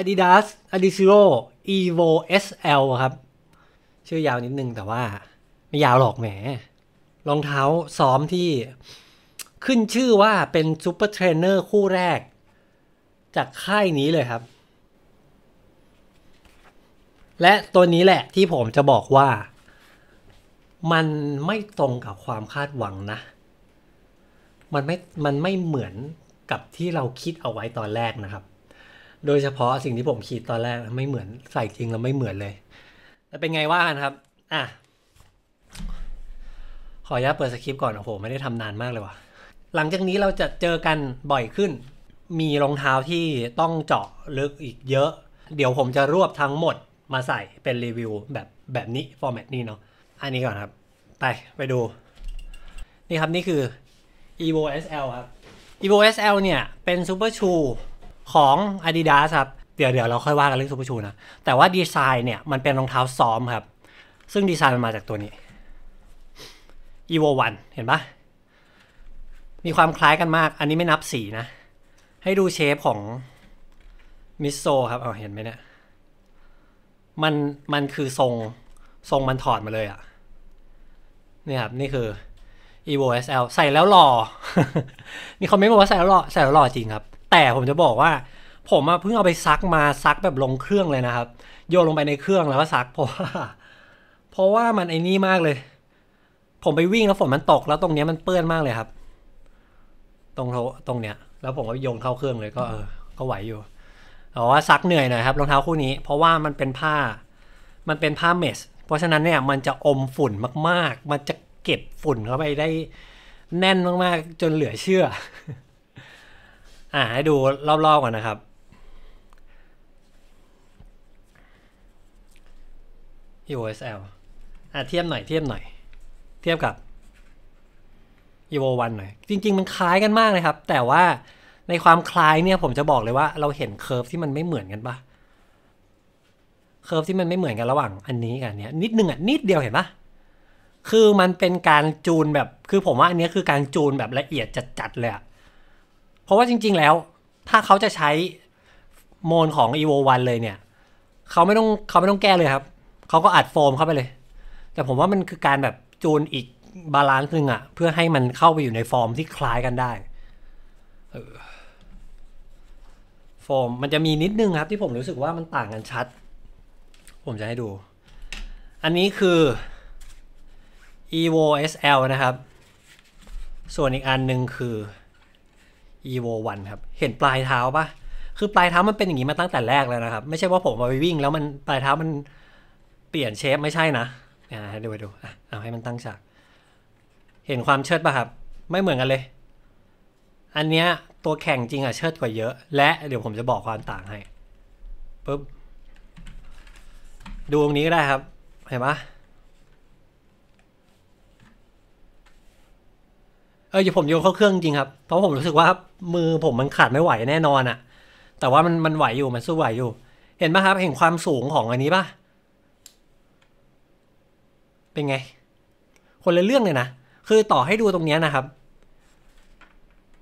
Adidas Adizero Evo SL ครับ ชื่อยาวนิดนึงแต่ว่า ไม่ยาวหรอกแหมรองเท้าซ้อมที่ ขึ้นชื่อว่าเป็นซูเปอร์เทรนเนอร์ คู่แรก จากค่ายนี้เลยครับ และตัวนี้แหละที่ผมจะบอกว่า มันไม่ตรงกับความคาดหวังนะ มันไม่มันไม่เหมือนกับที่เราคิดเอาไว้ตอนแรกนะครับโดยเฉพาะสิ่งที่ผมขีดตอนแรกไม่เหมือนใส่จริงแล้วไม่เหมือนเลย แล้วเป็นไงว่ากันครับ อ่ะ ขออนุญาตเปิดสคริปต์ก่อนโอ้โหไม่ได้ทำนานมากเลยว่ะ หลังจากนี้เราจะเจอกันบ่อยขึ้น มีรองเท้าที่ต้องเจาะลึกอีกเยอะ เดี๋ยวผมจะรวบทั้งหมดมาใส่เป็นรีวิวแบบแบบนี้ ฟอร์แมตนี้เนาะ อันนี้ก่อนครับ ไปไปดู นี่ครับนี่คือ evo sl ครับ evo sl เนี่ยเป็นซูเปอร์ชูของ Adidas ครับ เดี๋ยวเดี๋ยวเราค่อยว่ากันเรื่องซูเปอร์ชูนะ แต่ว่าดีไซน์เนี่ย มันเป็นรองเท้าซ้อมครับ ซึ่งดีไซน์มันมาจากตัวนี้ evo One เห็นปะมีความคล้ายกันมากอันนี้ไม่นับสีนะ ให้ดูเชฟของมิโซครับเอาเห็นไหมเนี่ยมันมันคือทรง ทรงมันถอดมาเลยอะ่ะนี่ครับ นี่คือ evo sl ใส่แล้วหล่อนี่คอมเมนต์บอกว่าใส่แล้วหล่อใส่แล้วหล่อจริงครับแต่ผมจะบอกว่า ผมเพิ่งเอาไปซักมาซักแบบลงเครื่องเลยนะครับ โยนลงไปในเครื่องแล้วก็ซัก เพราะว่าเพราะว่ามันไอ้นี่มากเลย ผมไปวิ่งแล้วฝนมันตกแล้วตรงเนี้ยมันเปื้อนมากเลยครับ ตรงโถตรงเนี้ยแล้วผมก็โยนเข้าเครื่องเลย ก็เออ ก็ไหวอยู่แต่ว่าซักเหนื่อยหน่อยครับรองเท้าคู่นี้ เพราะว่ามันเป็นผ้า มันเป็นผ้าเมสเพราะฉะนั้นเนี่ยมันจะอมฝุ่นมากๆ มันจะเก็บฝุ่นเข้าไปได้แน่นมากๆ จนเหลือเชื่ออ่าให้ดูรอบๆก่อนนะครับ EOSL อ่ะเทียบหน่อยเทียบหน่อยเทียบกับ EVO 1หน่อยจริง ๆ มันคล้ายกันมากเลยครับ แต่ว่าในความคล้ายเนี่ยผมจะบอกเลยว่าเราเห็นเคอร์ฟที่มันไม่เหมือนกันปะเคอร์ฟที่มันไม่เหมือนกันระหว่าง อันนี้กับเนี้ยนิดนึงอ่ะนิดเดียวเห็นปะคือมันเป็นการจูนแบบคือผมว่าอันนี้คือการจูนแบบละเอียดจัดๆเลยอะราะว่าจริงๆแล้วถ้าเขาจะใช้โมนของ e v o 1 เลยเนี่ยเขาไม่ต้องเขาไม่ต้องแก้เลยครับ เขาก็อัดโฟมเข้าไปเลย แต่ผมว่ามันคือการแบบจูนอีก บาลานซ์หนึ่งอะเพื่อให้มันเข้าไปอยู่ในฟอร์มที่คล้ายกันได้โฟมมันจะมีนิดนึงครับ ที่ผมรู้สึกว่ามันต่างกันชัด ผมจะให้ดู อันนี้คือ evo sl นะครับ ส่วนอีกอันหนึ่งคือ evo 1ครับ เห็นปลายเท้าปะคือปลายเท้ามันเป็นอย่างนี้มาตั้งแต่แรกแล้วนะครับ ไม่ใช่ว่าผมมาไปวิ่ง แล้วมันปลายเท้ามันเปลี่ยนเชฟไม่ใช่นะอ่าดูไปดู อ่ะ เอาให้มันตั้งฉาก เห็นความเชิดปะครับ ไม่เหมือนกันเลย อันเนี้ยตัวแข่งจริงอะเชิดกว่าเยอะ และเดี๋ยวผมจะบอกความต่างให้ปุ๊บ ดูตรงนี้ก็ได้ครับ เห็นปะเออผมโยนเข้าเครื่องจริงครับ เพราะผมรู้สึกว่ามือผมมันขาดไม่ไหวแน่นอนอะแต่ว่ามันมันไหวอยู่มันสู้ไหวอยู่ เห็นไหมครับ เห็นความสูงของอันนี้ปะเป็นไง คนละเรื่องเลยนะคือต่อให้ดูตรงนี้นะครับ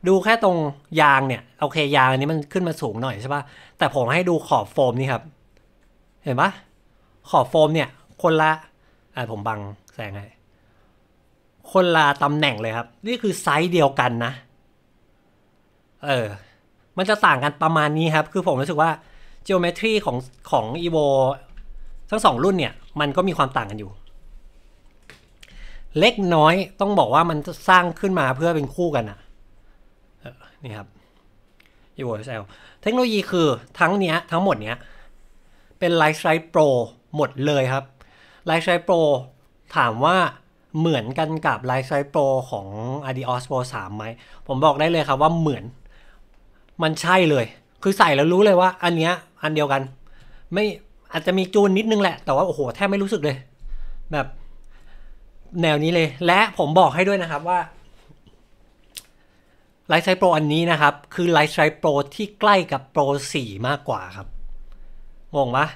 ดูแค่ตรงยางเนี่ยโอเคยางอันนี้มันขึ้นมาสูงหน่อยใช่ปะแต่ผมให้ดูขอบโฟมนี่ครับ เห็นปะขอบโฟมเนี่ย คนละอ่าผมบังแสงให้คนละตำแหน่งเลยครับ นี่คือไซส์เดียวกันนะ เออ มันจะต่างกันประมาณนี้ครับ คือผมรู้สึกว่าิโอเมทรีของของอีโวทั้งสองรุ่นเนี่ย มันก็มีความต่างกันอยู่ เล็กน้อยต้องบอกว่ามันสร้างขึ้นมาเพื่อเป็นคู่กันอะนี่ครับอีโวเซลเทคโนโลยีคือทั้งเนี้ยทั้งหมดเนี้ยเป็นไลท์ไซส์โปรหมดเลยครับไลท์ไซส์โปรถามว่าเหมือนกันกับ l i f e s i z e Pro ของ Adios Pro 3 ไหม ผมบอกได้เลยครับ ว่าเหมือนมันใช่เลย คือใส่แล้วรู้เลยว่าอันเนี้ยอันเดียวกัน ไม่อาจจะมีจูนนิดนึงแหละแต่ว่า โอ้โหแทบไม่รู้สึกเลย แบบ แนวนี้เลย และผมบอกให้ด้วยนะครับว่า l i f e s i z e Pro อันนี้นะครับ คือ l i f e s i z e Pro ที่ใกล้กับ Pro 4 มากกว่าครับ งงปะ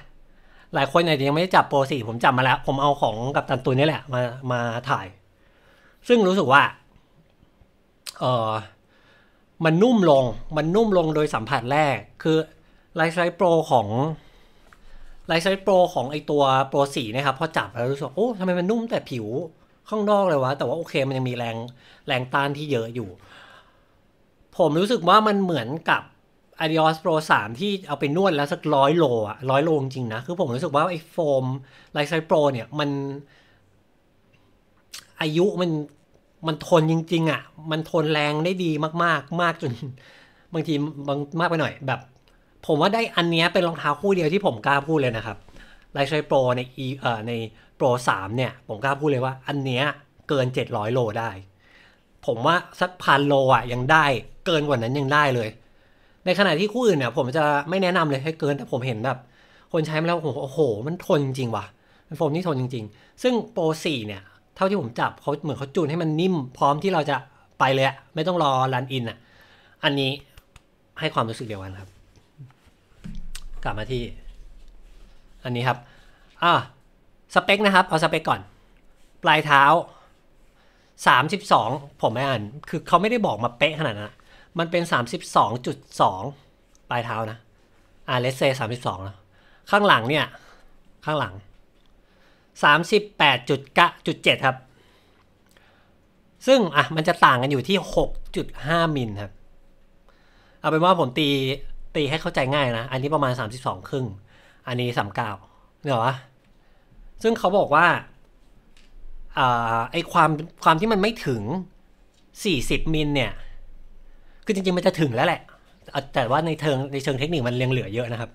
หลายคนอาจจะยังไม่ได้จับโปรสี่ผมจับมาแล้ว ผมเอาของกับตันตุนนี่แหละมา มาถ่าย ซึ่งรู้สึกว่า เออมันนุ่มลง มันนุ่มลงโดยสัมผัสแรก คือไลท์ไซส์โปรของ ไลท์ไซส์โปรของ ไอตัวโปรสีนะครับ พอจับแล้วรู้สึก โอ้ทำไมมันนุ่มแต่ผิว ข้างนอกเลยวะ แต่ว่าโอเค มันยังมีแรง แรงต้านที่เยอะอยู่ ผมรู้สึกว่ามันเหมือนกับอดียสโปรสามที่เอาไปนวดแล้วสักร้อยโลอะร้อยโล จริงนะ คือผมรู้สึกว่า ไอโฟมไลท์ไซโปรเนี่ยมันอายุมันมันทนจริง ๆอะมันทนแรงได้ดีมากๆมากจน บางทีบางมากไปหน่อยแบบผมว่าได้อันเนี้ยเป็นรองเท้าคู่เดียวที่ผมกล้าพูดเลยนะครับไลท์ไซโปรในอีเอ่อในโปรสามเนี่ย ผมกล้าพูดเลยว่าอันเนี้ยเกินเจ็ดร้อยโลได้ผมว่าสักพันโลอะยังได้เกินกว่านั้นยังได้เลยในขณะที่คู่อื่นเนี่ยผมจะไม่แนะนำเลยให้เกิน แต่ผมเห็นแบบคนใช้มาแล้วผมโอ้โห มันทนจริงว่ะมันโฟมนี่ทนจริงๆ ซึ่งโปรสี่เนี่ยเท่าที่ผมจับเขาเหมือนเขาจูนให้มันนิ่ม พร้อมที่เราจะไปเลยไม่ต้องรอรันอินอ่ะ อันนี้ให้ความรู้สึกเดียวกันครับ กลับมาที่ อันนี้ครับอ่าสเปคนะครับเอาสเปคก่อน ปลายเท้า 32 ผมไม่อ่านคือเขาไม่ได้บอกมาเป๊ะขนาดนั้นมันเป็น 32.2 ปลายเท้านะ อ่าเลสเซ่สามสิบสองนะ ข้างหลังเนี่ย ข้างหลัง 3 8็7ครับ ซึ่งอ่ะมันจะต่างกันอยู่ที่ 6.5 มิลครับ เอาเป็นว่าผมตีตีให้เข้าใจง่ายนะ อันนี้ประมาณ 32 ครึ่ง อันนี้ 39เนี่เหรอซึ่งเขาบอกว่าอไอความความที่มันไม่ถึง 40 มิลเนี่ยคือจริง ๆ มันจะถึงแล้วแหละ แต่ว่าในเชิงในเชิงเทคนิค มันเียงเหลือเยอะนะครับ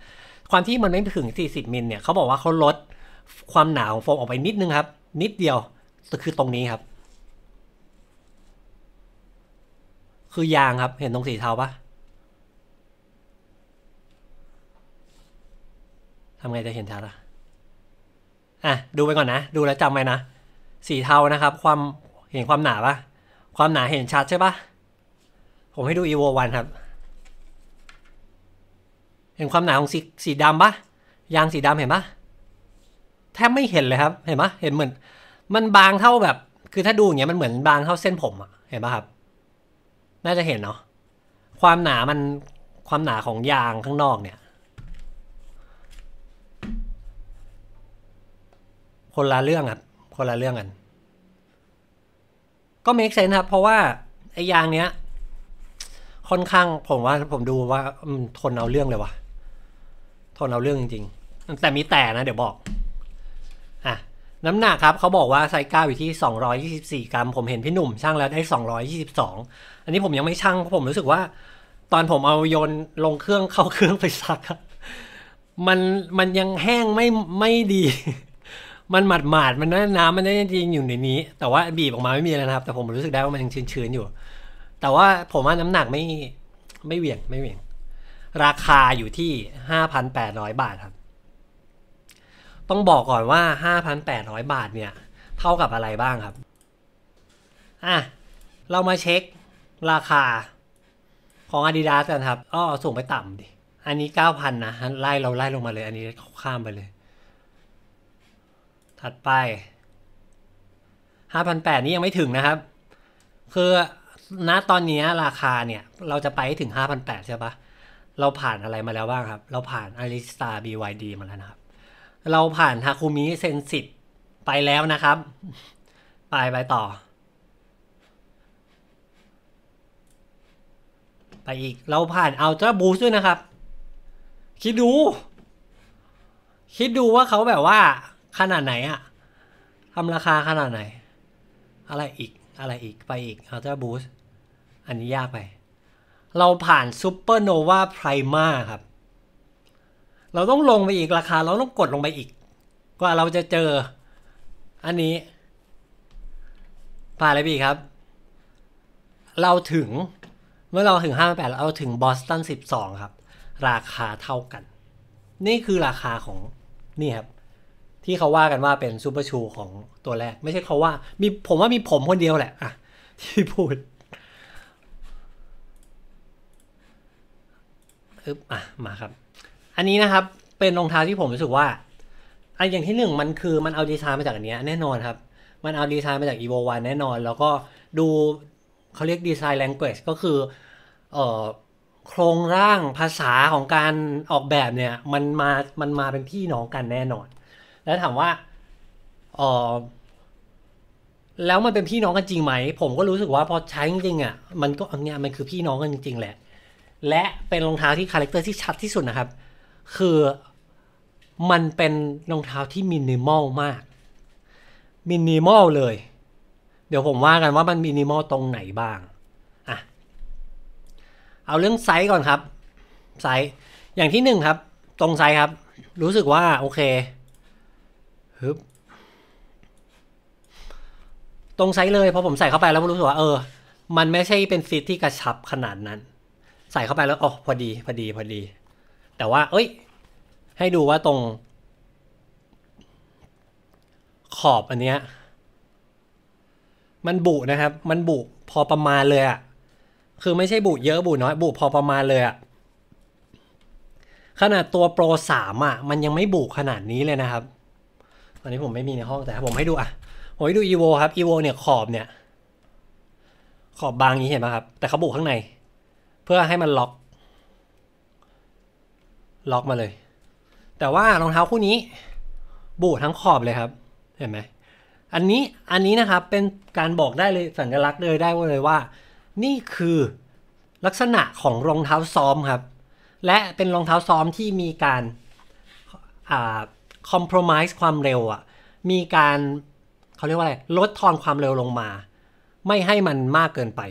ความที่มันไม่ถึง 40 มิลเนี่ย เขาบอกว่าเขาลดความหนาของโฟมออกไปนิดนึงครับ นิดเดียว คือตรงนี้ครับ คือยางครับ เห็นตรงสีเทาปะ ทำไงจะเห็นชัดอ่ะ อ่ะดูไปก่อนนะ ดูแล้วจำไว้นะ สีเทานะครับ ความเห็นความหนาปะความหนาเห็นชัดใช่ปะผมให้ดู evo 1ครับ เห็นความหนาของสีสีดำปะยางสีดำเห็นปะแทบไม่เห็นเลยครับเห็นปะเห็นเหมือน มันบางเท่าแบบ คือถ้าดูอย่างเงี้ยมันเหมือนบางเท่าเส้นผมอะเห็นปะครับ น่าจะเห็นเนาะความหนามันความหนาของยางข้างนอกเนี่ย คนละเรื่องครับคนละเรื่องกัน ก็ make sense ครับเพราะว่า ไอ้ยางเนี้ยค่อนข้างผมว่าผมดูว่าทนเอาเรื่องเลยวะทนเอาเรื่องจริงๆแต่มีแต่นะเดี๋ยวบอกอ่ะน้ำหนักครับเขาบอกว่าไซก้าอยู่ที่ 224 กรัมผมเห็นพี่หนุ่มช่างแล้วได้ 222 อันนี้ผมยังไม่ช่างเพราะผมรู้สึกว่า ตอนผมเอาโยนลงเครื่องเข้าเครื่องไปซักมันมันยังแห้งไม่ไม่ดี มันหมาดหมาดมันน้ำมันได้จริงอยู่ในนี้แต่ว่าบีบออกมาไม่มีแล้วนะครับ แต่ผมรู้สึกได้ว่ามันยังชื้นๆอยู่แต่ว่าผมว่าน้ำหนักไม่ไม่เหวี่ยงไม่เหวี่ยง ราคาอยู่ที่ 5,800 บาทครับ ต้องบอกก่อนว่า 5,800 บาทเนี่ย เท่ากับอะไรบ้างครับอ่ะเรามาเช็คราคาของ Adidas กันครับอ้อสูงไปต่ำดิ อันนี้ 9,000นะ ไล่เราไล่ลงมาเลย อันนี้ข้ามไปเลย ถัดไป 5,800นี่ยังไม่ถึงนะครับ คือณตอนนี้ราคาเนี่ย เราจะไปถึง 5,800 ใช่ปะ เราผ่านอะไรมาแล้วบ้างครับ เราผ่านอาริสตา BYD มาแล้วนะครับ เราผ่านฮาคุมิเซนสิตไปแล้วนะครับ ไปไปต่อ ไปอีก เราผ่านอัลตร้าบูสด้วยนะครับ คิดดู คิดดูว่าเขาแบบว่าขนาดไหนอะทำราคาขนาดไหน อะไรอีก อะไรอีก ไปอีกอัลตร้าบูสตอันนี้ยากไป เราผ่านซูเปอร์โนวาไพรมาครับ เราต้องลงไปอีก ราคาเราต้องกดลงไปอีก กว่าเราจะเจออันนี้ ผ่านอะไรไปครับ เราถึงเมื่อเราถึงห้าแปดเราถึงบอสตันสิบองครับ ราคาเท่ากัน นี่คือราคาของ นี่ครับ ที่เขาว่ากันว่าเป็นซูเปอร์ชูของตัวแรก ไม่ใช่เขาว่ามีผมว่ามีผมคนเดียวแหละอ่ะที่พูดอึบอ่ะมาครับ อันนี้นะครับเป็นรองเท้าที่ผมรู้สึกว่าอันอย่างที่หนึ่งมันคือมันเอาดีไซน์มาจากอันนี้แน่นอนครับ มันเอาดีไซน์มาจากอีโววันแน่นอนแล้วก็ดูเขาเรียกดีไซน์แลงเกจก็คือ เอ่อโครงร่างภาษาของการออกแบบเนี่ยมันมามันมาเป็นพี่น้องกันแน่นอน แล้วถามว่า เออแล้วมันเป็นพี่น้องกันจริงไหม ผมก็รู้สึกว่าพอใช้จริงอ่ะมันก็อันเนี้ยมันคือพี่น้องกันจริงๆแหละและเป็นรองเท้าที่คาแรคเตอร์ที่ชัดที่สุดนะครับ คือมันเป็นรองเท้าที่มินิมอลมาก มินิมอลเลย เดี๋ยวผมว่ากันว่ามันมินิมอลตรงไหนบ้าง อ่ะ เอาเรื่องไซส์ก่อนครับ ไซส์ อย่างที่หนึ่งครับ ตรงไซส์ครับ รู้สึกว่า โอเคฮึบ ตรงไซส์เลย เพอผมใส่เข้าไปแล้วผมรู้สึกว่าเออ มันไม่ใช่เป็นฟิตที่กระชับขนาดนั้นใส่เข้าไปแล้วอ๋อพอดีพอดีพอดี แต่ว่า เอ้ย ให้ดูว่าตรงขอบอันเนี้ยมันบุนะครับมันบุพอประมาณเลยอะคือไม่ใช่บุเยอะบุน้อยบุพอประมาณเลยอะขนาดตัวโปรสามอ่ะมันยังไม่บุขนาดนี้เลยนะครับอันนี้ผมไม่มีในห้องแต่ผมให้ดูอ่ะผมให้ดูอีโวครับอีโวเนี่ยขอบเนี่ยขอบบางนี้เห็นไหมครับแต่เขาบุข้างในพื่อให้มันล็อกล็อกมาเลย แต่ว่ารองเท้าคู่นี้ บูดทั้งขอบเลยครับเห็นไหมอันนี้อันนี้นะครับเป็นการบอกได้เลยสัญลักษณ์เลยได้ว่าเลยว่า นี่คือลักษณะของรองเท้าซ้อมครับ และเป็นรองเท้าซ้อมที่มีการคอมเพลมไพร์ความเร็วอะ่ะมีการเขาเรียกว่าอะไร ลดทอนความเร็วลงมา ไม่ให้มันมากเกินไป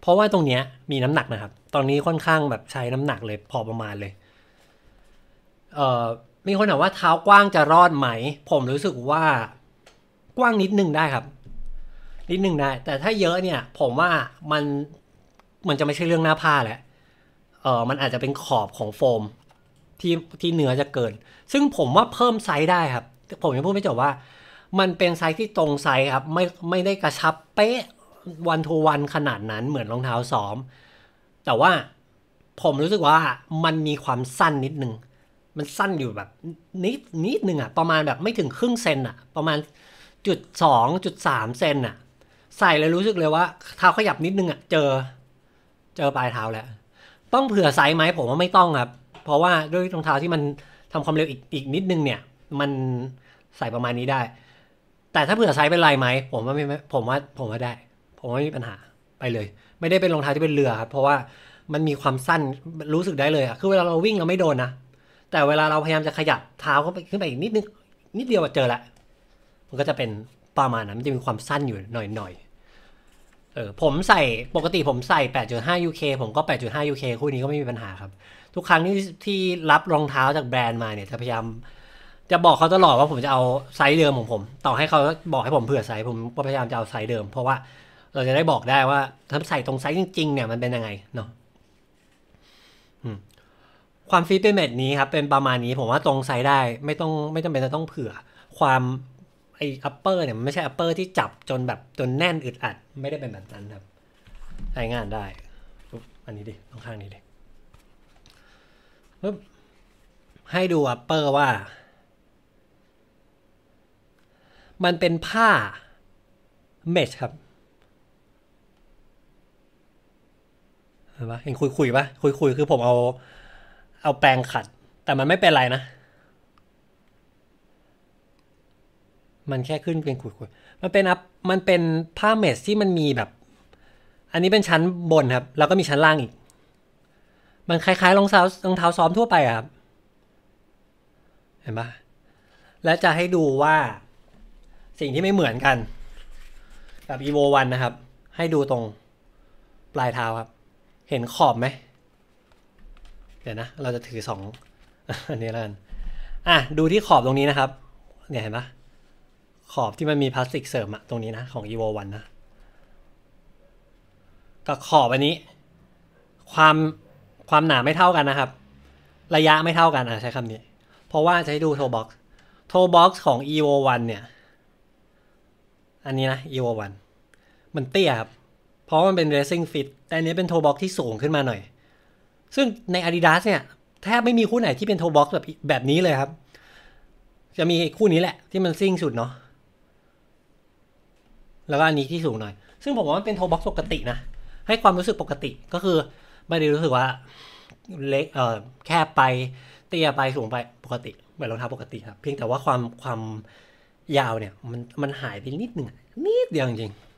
เพราะว่าตรงเนี้ยมีน้ำหนักนะครับ ตอนนี้ค่อนข้างแบบใช้น้ำหนักเลยพอประมาณเลย เอ่อ มีคนถามว่าเท้ากว้างจะรอดไหม ผมรู้สึกว่ากว้างนิดนึงได้ครับ นิดนึงได้ แต่ถ้าเยอะเนี่ยผมว่ามันมันจะไม่ใช่เรื่องหน้าผ้าแหละ เออมันอาจจะเป็นขอบของโฟมที่ที่เนื้อจะเกิน ซึ่งผมว่าเพิ่มไซส์ได้ครับ ผมยังพูดไม่จบว่า มันเป็นไซส์ที่ตรงไซส์ครับไม่ไม่ได้กระชับเป๊ะวันทูวันขนาดนั้นเหมือนรองเท้าซ้อม แต่ว่าผมรู้สึกว่ามันมีความสั้นนิดนึง มันสั้นอยู่แบบ นิดนิดนึงอะประมาณแบบไม่ถึงครึ่งเซนอะประมาณจุดสองจุดสามเซนอะใส่เลยรู้สึกเลยว่า เท้าขยับนิดนึงอะ เจอเจอปลายเท้าแล้วต้องเผื่อไซส์ไหมผมว่าไม่ต้องครับเพราะว่าด้วยรองเท้าที่มันทำความเร็วอีกอีกนิดนึงเนี่ยมันใส่ประมาณนี้ได้ แต่ถ้าเผื่อไซส์เป็นไรไหมผมว่าไม่ผมว่าผมว่าได้ผมไม่มีปัญหาไปเลย ไม่ได้เป็นรองเท้าที่เป็นเรือครับเพราะว่ามันมีความสั้นรู้สึกได้เลยอะคือเวลาเราวิ่งเราไม่โดนนะ แต่เวลาเราพยายามจะขยับเท้าเข้าไปขึ้นไปอีกนิดนึงนิดเดียวเจอละมันก็จะเป็นประมาณนั้นมันจะมีความสั้นอยู่หน่อยหน่อยเออผมใส่ปกติผมใส่ 8.5 UK ผมก็ 8.5 UK คู่นี้ก็ไม่มีปัญหาครับ ทุกครั้งที่ที่รับรองเท้าจากแบรนด์มาเนี่ยจะพยายาม จะบอกเขาตลอดว่าผมจะเอาไซส์เดิมของผมต่อให้เขาบอกให้ผมเผื่อไซส์ผมก็พยายามจะเอาไซส์เดิม เพราะว่าเราจะได้บอกได้ว่า ถ้าใส่ตรงไซส์จริง ๆเนี่ยมันเป็นยังไงเนาะความฟิตเป็นแบบนี้ครับ เป็นประมาณนี้ ผมว่าตรงไซส์ได้ ไม่ต้องไม่จำเป็นจะต้องเผื่อ ความไออัปเปอร์เนี่ยมันไม่ใช่อัปเปอร์ที่จับจนแบบจนแน่นอึดอัด ไม่ได้เป็นแบบนั้นครับใช้งานได้ อันนี้ดิตรงข้างนี้ดิปึ๊บให้ดูอัปเปอร์ว่า มันเป็นผ้าเมชครับห็นปะเห็นคุยคุยปะคุยคุยคือผมเอา เอาแปรงขัด แต่มันไม่เป็นไรนะ มันแค่ขึ้นเป็นคุยคุยมันเป็นอัพมันเป็นผ้าเมสที่มันมีแบบ อันนี้เป็นชั้นบนครับแล้วก็มีชั้นล่างอีก มันคล้ายๆรองเท้ารองเท้าซ้อมทั่วไปครับเห็นปะและจะให้ดูว่า สิ่งที่ไม่เหมือนกันกับ evo 1นะครับให้ดูตรงปลายเท้าครับเห็นขอบไหม เดี๋ยวนะเราจะถือสองอันนี้แล้วกัน อ่ะดูที่ขอบตรงนี้นะครับ เนี่ยเห็นปะขอบที่มันมีพลาสติกเสริมอะตรงนี้นะของ evo 1นะกับขอบอันนี้ ความความหนาไม่เท่ากันนะครับ ระยะไม่เท่ากันอ่ะใช้คำนี้เพราะว่าจะให้ดูโทบ็อก์โทบ็อก์ของ evo 1เนี่ยอันนี้นะ evo 1มันเตี้ยครับเพราะมันเป็น racing fit แต่อันนี้เป็นโทบ็อกที่สูงขึ้นมาหน่อย ซึ่งใน Adidas เนี่ย แทบไม่มีคู่ไหนที่เป็นโทบ็อกแบบแบบนี้เลยครับ จะมีคู่นี้แหละที่มันซิ่งสุดเนาะแล้วก็อันนี้ที่สูงหน่อย ซึ่งผมว่ามันเป็นโทบ็อกปกตินะ ให้ความรู้สึกปกติก็คือ ไม่ได้รู้สึกว่าเล็กเออแคบไป เตี้ยไปสูงไปปกติเหมือนรองเท้าปกติครับเพียงแต่ว่าความความยาวเนี่ยมันมันหายไปนิดหนึ่งนิดเดียวจริงๆ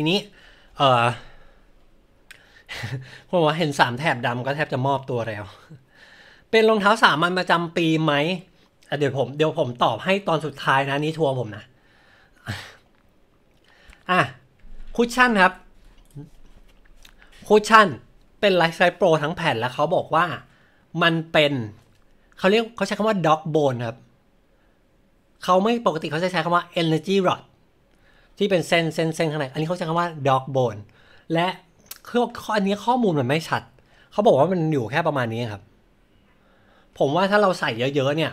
ทีนี้ เออผมว่าเห็นสามแถบดำก็แทบจะมอบตัวแล้ว เป็นรองเท้าสามัญประจำปีไหม เดี๋ยวผม เดี๋ยวผมตอบให้ตอนสุดท้ายนะนี่ทวงผมนะอ่ะ คุชชั่นครับ คุชชั่นเป็นไลฟ์ไซส์โปรทั้งแผ่นแล้วเขาบอกว่ามันเป็นเขาเรียกเขาใช้คำว่าด็อกโบนครับ เขาไม่ปกติเขาจะใช้คำว่า energy rod ที่เป็นเส้นเส้นเส้นข้างในอันนี้เขาใช้คำว่า dog bone และคือข้ออันนี้ข้อมูลมันไม่ชัด เขาบอกว่ามันอยู่แค่ประมาณนี้ครับ ผมว่าถ้าเราใส่เยอะๆเนี่ย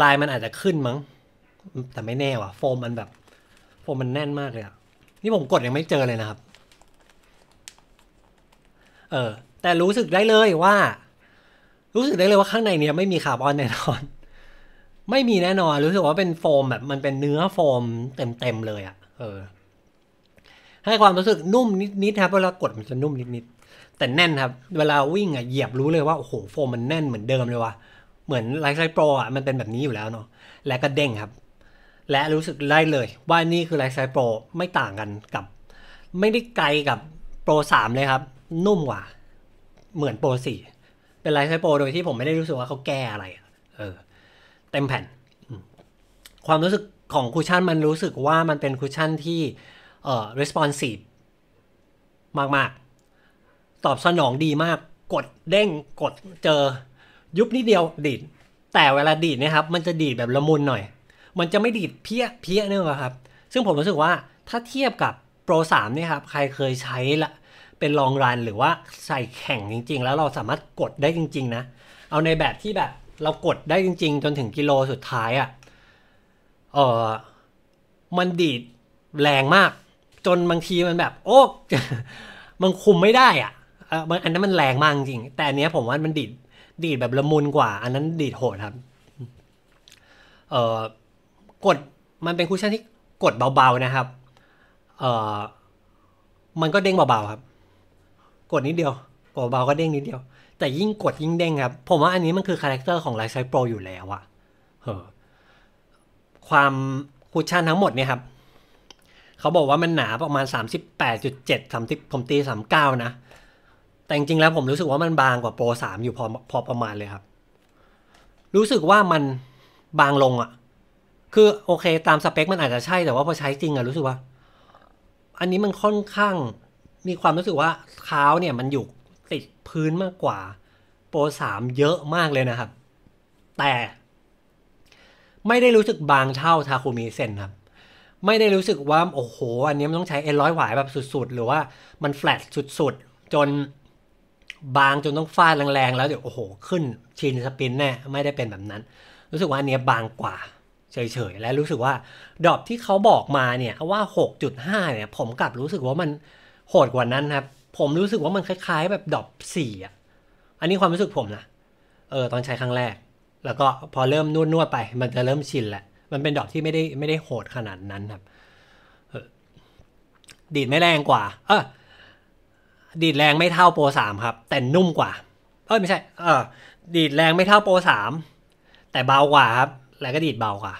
ลายมันอาจจะขึ้นมั้งแต่ไม่แน่ว่ะโฟมมันแบบโฟมมันแน่นมากเลยอะนี่ผมกดยังไม่เจอเลยนะครับเออแต่รู้สึกได้เลยว่า รู้สึกได้เลยว่าข้างในเนี้ยไม่มีคาร์บอนแน่นอนไม่มีแน่นอน รู้สึกว่าเป็นโฟมแบบมันเป็นเนื้อโฟมเต็มๆเลยอะ่ะเออ ให้ความรู้สึกนุ่มนิดๆครับเวลากดมันจะนุ่มนิดๆแต่แน่นครับเวลาวิ่งอะ่ะเหยียบรู้เลยว่าโอ้โหโฟมมันแน่นเหมือนเดิมเลยว่ะเหมือนไลท์ไซโปรอ่ะมันเป็นแบบนี้อยู่แล้วเนาะและก็เด้งครับ และรู้สึกได้เลย ว่านี่คือไลท์ไซโปรไม่ต่างกันกับ ไม่ได้ไกลกับโปรสามเลยครับ นุ่มกว่าเหมือนโปรสี่เป็นไลท์ไซโปรโดยที่ผมไม่ได้รู้สึกว่าเขาแก้อะไร เออเต็มแผ่น ความรู้สึกของคุชชั่นมันรู้สึกว่ามันเป็นคุชชั่นที่เอ่อ responsive มากๆ ตอบสนองดีมาก กดเด้งกดเจอ ยุบนิดเดียวดีดแต่เวลาดีดนะครับ มันจะดีดแบบละมุนหน่อย มันจะไม่ดีดเพี้ยเพี้ยเนี่ยครับ ซึ่งผมรู้สึกว่าถ้าเทียบกับ Pro สามเนี่ยครับ ใครเคยใช้ละเป็นลองรันหรือว่าใส่แข่งจริง ๆ แล้วเราสามารถกดได้จริงๆ นะ เอาในแบบที่แบบเรากดได้จริงๆ จนถึงกิโลสุดท้ายอะ่ะเออมันดีดแรงมาก จนบางทีมันแบบ โอ้มันคุมไม่ได้อะ่ะอันนั้นมันแรงมากจริงแต่อันเนี้ยผมว่ามันดีด ดีดแบบละมุนกว่า อันนั้นดีดโหดครับเออกดมันเป็นคุชชั่นที่กดเบาๆนะครับเออมันก็เด้งเบาๆครับ กดนิดเดียว กดเบาก็เด้งนิดเดียวแต่ยิ่งกดยิ่งเด้งครับ ผมว่าอันนี้มันคือคาแรคเตอร์ของไลท์ไซโปรอยู่แล้วอะเออความคุชชั่นทั้งหมดเนี่ยครับเขาบอกว่ามันหนาประมาณ 38.7 30ผมตีสามเก้านะ แต่จริงๆแล้วผมรู้สึกว่ามันบางกว่าโปรสามอยู่พอพอประมาณเลยครับ รู้สึกว่ามันบางลงอะคือโอเคตามสเปคมันอาจจะใช่แต่ว่าพอใช้จริงอะรู้สึกว่าอันนี้มันค่อนข้างมีความรู้สึกว่าเท้าเนี่ยมันอยู่พื้นมากกว่าโปรสามเยอะมากเลยนะครับ แต่ ไม่ได้รู้สึกบางเท่าทาคุมิเซนครับ ไม่ได้รู้สึกว่าโอ้โหอันนี้มันต้องใช้เอ็นร้อยหวายแบบสุดๆ หรือว่ามันแฟลตสุดๆ จนบางจนต้องฟาดแรงๆ แล้วเดี๋ยวโอ้โหขึ้นชินสปินแน่ ไม่ได้เป็นแบบนั้น รู้สึกว่าอันนี้บางกว่าเฉยๆและรู้สึกว่าดรอปที่เขาบอกมาเนี่ยว่า 6.5เนี่ยผมกลับรู้สึกว่ามันโหดกว่านั้นครับผมรู้สึกว่ามันคล้ายๆ แบบดอปสี่อ่ะ อันนี้ความรู้สึกผมนะ เออ ตอนใช้ครั้งแรก แล้วก็พอเริ่มนวดๆไป มันจะเริ่มชินแหละ มันเป็นดอกที่ไม่ได้ไม่ได้โหดขนาดนั้นครับดีดไม่แรงกว่าเออดีดแรงไม่เท่าโปรสามครับ แต่นุ่มกว่า เออไม่ใช่ เออ ดีดแรงไม่เท่าโปรสาม แต่เบากว่าครับ แล้วก็ดีดเบากว่า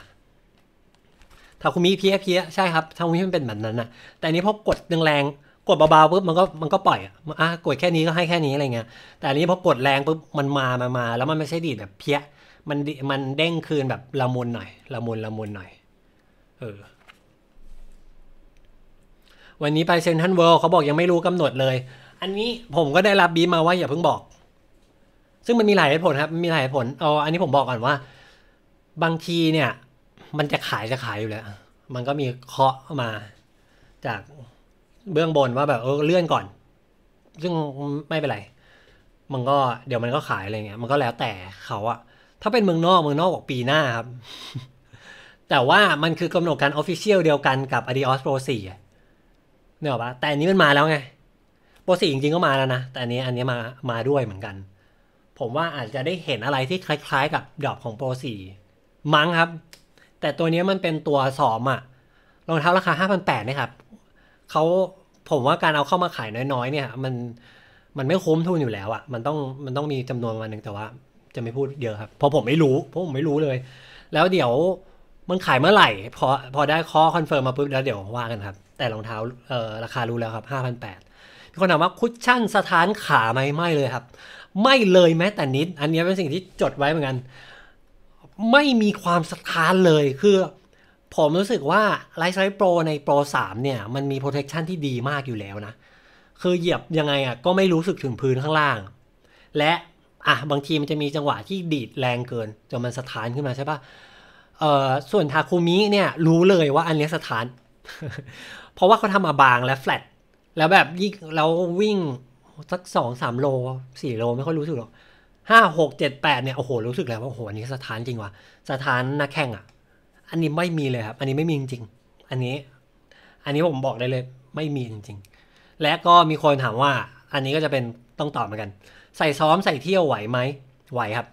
ถ้าคุณมีเพี้ยเพี้ยใช่ครับ ถ้าคุมีมันเป็นแบบนั้นนะแต่นี้พอกดแรงกดเบาๆปุ๊บมันก็มันก็ปล่อยอ่ะกดแค่นี้ก็ให้แค่นี้อะไรเงี้ย แต่อันนี้พอกดแรงปุ๊บมันมา มามาแล้วมันไม่ใช่ดีแบบเพี้ย มันมันเด้งคืนแบบละมุนหน่อย ละมุนละมุนหน่อย เออ วันนี้ไปเซนทันเวิลด์เขาบอกยังไม่รู้กำหนดเลย อันนี้ผมก็ได้รับบีมาว่าอย่าเพิ่งบอก ซึ่งมันมีหลายผลครับ มีหลายผลเอาอันนี้ผมบอกก่อนว่า บางทีเนี่ย มันจะขายจะขายอยู่แล้ว มันก็มีเคาะมา จากเบื้องบนว่าแบบเออเลื่อนก่อน ซึ่งไม่เป็นไร มันก็เดี๋ยวมันก็ขายอะไรเงี้ยมันก็แล้วแต่เขาอะถ้าเป็นเมืองนอกเมืองนอก บอกปีหน้าครับแต่ว่ามันคือกำหนดการออฟฟิเชียลเดียวกันกับ Adios Pro 4เนี่ยหรอปะแต่อันนี้ มันมาแล้วไง Pro 4 จริง ๆ ก็มาแล้วนะ แต่อันนี้อันนี้มามาด้วยเหมือนกัน ผมว่าอาจจะได้เห็นอะไรที่คล้าย ๆ กับดรอปของ Pro 4มั้งครับ แต่ตัวนี้มันเป็นตัวสอมอะรองเท้าราคา5,800นะครับเขาผมว่าการเอาเข้ามาขายน้อยๆเนี่ยมันมันไม่คุ้มทุนอยู่แล้วอะ่ะมันต้องมันต้องมีจำนวนวันหนึ่งแต่ว่าจะไม่พูดเยอะครับเพราะผมไม่รู้เพราะผมไม่รู้เลย แล้วเดี๋ยวมันขายเมื่อไหร่ พอพอได้ข้อคอนเฟิร์มมาปุ๊บ แล้วเดี๋ยวว่ากันครับ แต่รองเท้าเอ่อราคารู้แล้วครับห้าพันแปดมีคนถามว่าคุชชั่นสถานขาไหมไม่เลยครับ ไม่เลยแม้แต่นิด อันนี้เป็นสิ่งที่จดไว้เหมือนกัน ไม่มีความสถานเลยคือผมรู้สึกว่า l i g h t s i d e Pro ใน Pro 3เนี่ยมันมี protection ที่ดีมากอยู่แล้วนะ คือเหยียบยังไงอ่ะก็ไม่รู้สึกถึงพื้นข้างล่าง และอ่ะ บางทีมันจะมีจังหวะที่ดีดแรงเกินจนมันสถานขึ้นมาใช่ปะเอ่อ ส่วนทาคุมิเนี่ย รู้เลยว่าอันนี้สถาน เพราะว่าเขาทำมาบางและแฟลตแล้วแบบยิ่งเราวิ่งสักสองสามโลสี่โลไม่ค่อยรู้สึกหรอกห้าหกเจ็ดแปดเนี่ยโอ้โหรู้สึกแล้วว่าโอ้โหอันนี้สถานจริงว่ะสถานนักแข่งอะ่ะอันนี้ไม่มีเลยครับ อันนี้ไม่มีจริงๆอันนี้ อันนี้ผมบอกได้เลย ไม่มีจริง ๆ และก็มีคนถามว่า อันนี้ก็จะเป็นต้องตอบเหมือนกัน ใส่ซ้อมใส่เที่ยวไหวไหม ไหวครับ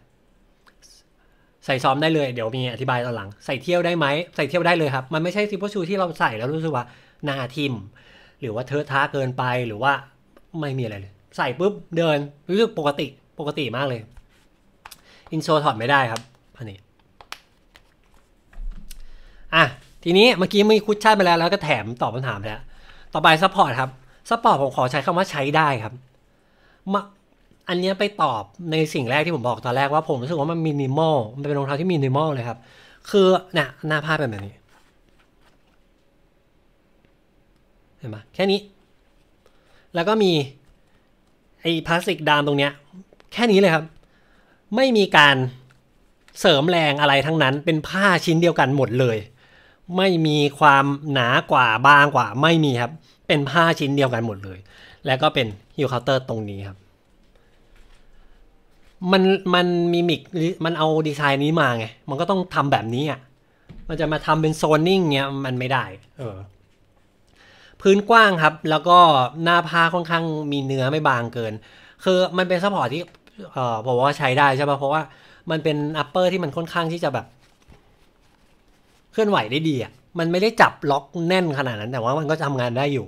ใส่ซ้อมได้เลย เดี๋ยวมีอธิบายตอนหลัง ใส่เที่ยวได้ไหม ใส่เที่ยวได้เลยครับ มันไม่ใช่ซิปเปอร์ชูที่เราใส่แล้วรู้สึกว่าหน้าทิมหรือว่าเทอะท้าเกินไปหรือว่าไม่มีอะไรเลย ใส่ปุ๊บเดินรู้สึกปกติปกติมากเลย อินโซถอดไม่ได้ครับอันนี้่ะทีนี้เมื่อกี้มีคุชชั่นไปแล้วแล้วก็แถมตอบคำถามแล้ว ต่อไปซัพพอร์ต ครับ ซัพพอร์ตผมขอใช้คำว่าใช้ได้ครับ มา อันนี้ไปตอบในสิ่งแรกที่ผมบอกตอนแรกว่าผมรู้สึกว่ามันมินิมอล มันเป็นรองเท้าที่มินิมอลเลยครับ คือเนี่ยหน้าผ้าเป็นแบบนี้ เห็นไหมแค่นี้ แล้วก็มีไอ้พลาสติกดามตรงเนี้ยแค่นี้เลยครับ ไม่มีการเสริมแรงอะไรทั้งนั้น เป็นผ้าชิ้นเดียวกันหมดเลยไม่มีความหนากว่าบางกว่า ไม่มีครับ เป็นผ้าชิ้นเดียวกันหมดเลย แล้วก็เป็นฮิลเคาน์เตอร์ตรงนี้ครับมันมันมี มิกมันเอาดีไซน์นี้มาไง มันก็ต้องทำแบบนี้อ่ะมันจะมาทำเป็นโซนนิ่งเนี้ยมันไม่ได้เออพื้นกว้างครับแล้วก็หน้าผ้าค่อนข้างมีเนื้อไม่บางเกิน คือมันเป็นซัพพอร์ตที่เออผมว่าใช้ได้ใช่ไหมเพราะว่ามันเป็นอัปเปอร์ที่มันค่อนข้างที่จะแบบเคลื่อนไหวได้ดีอ่ะ มันไม่ได้จับล็อกแน่นขนาดนั้น แต่ว่ามันก็ทำงานได้อยู่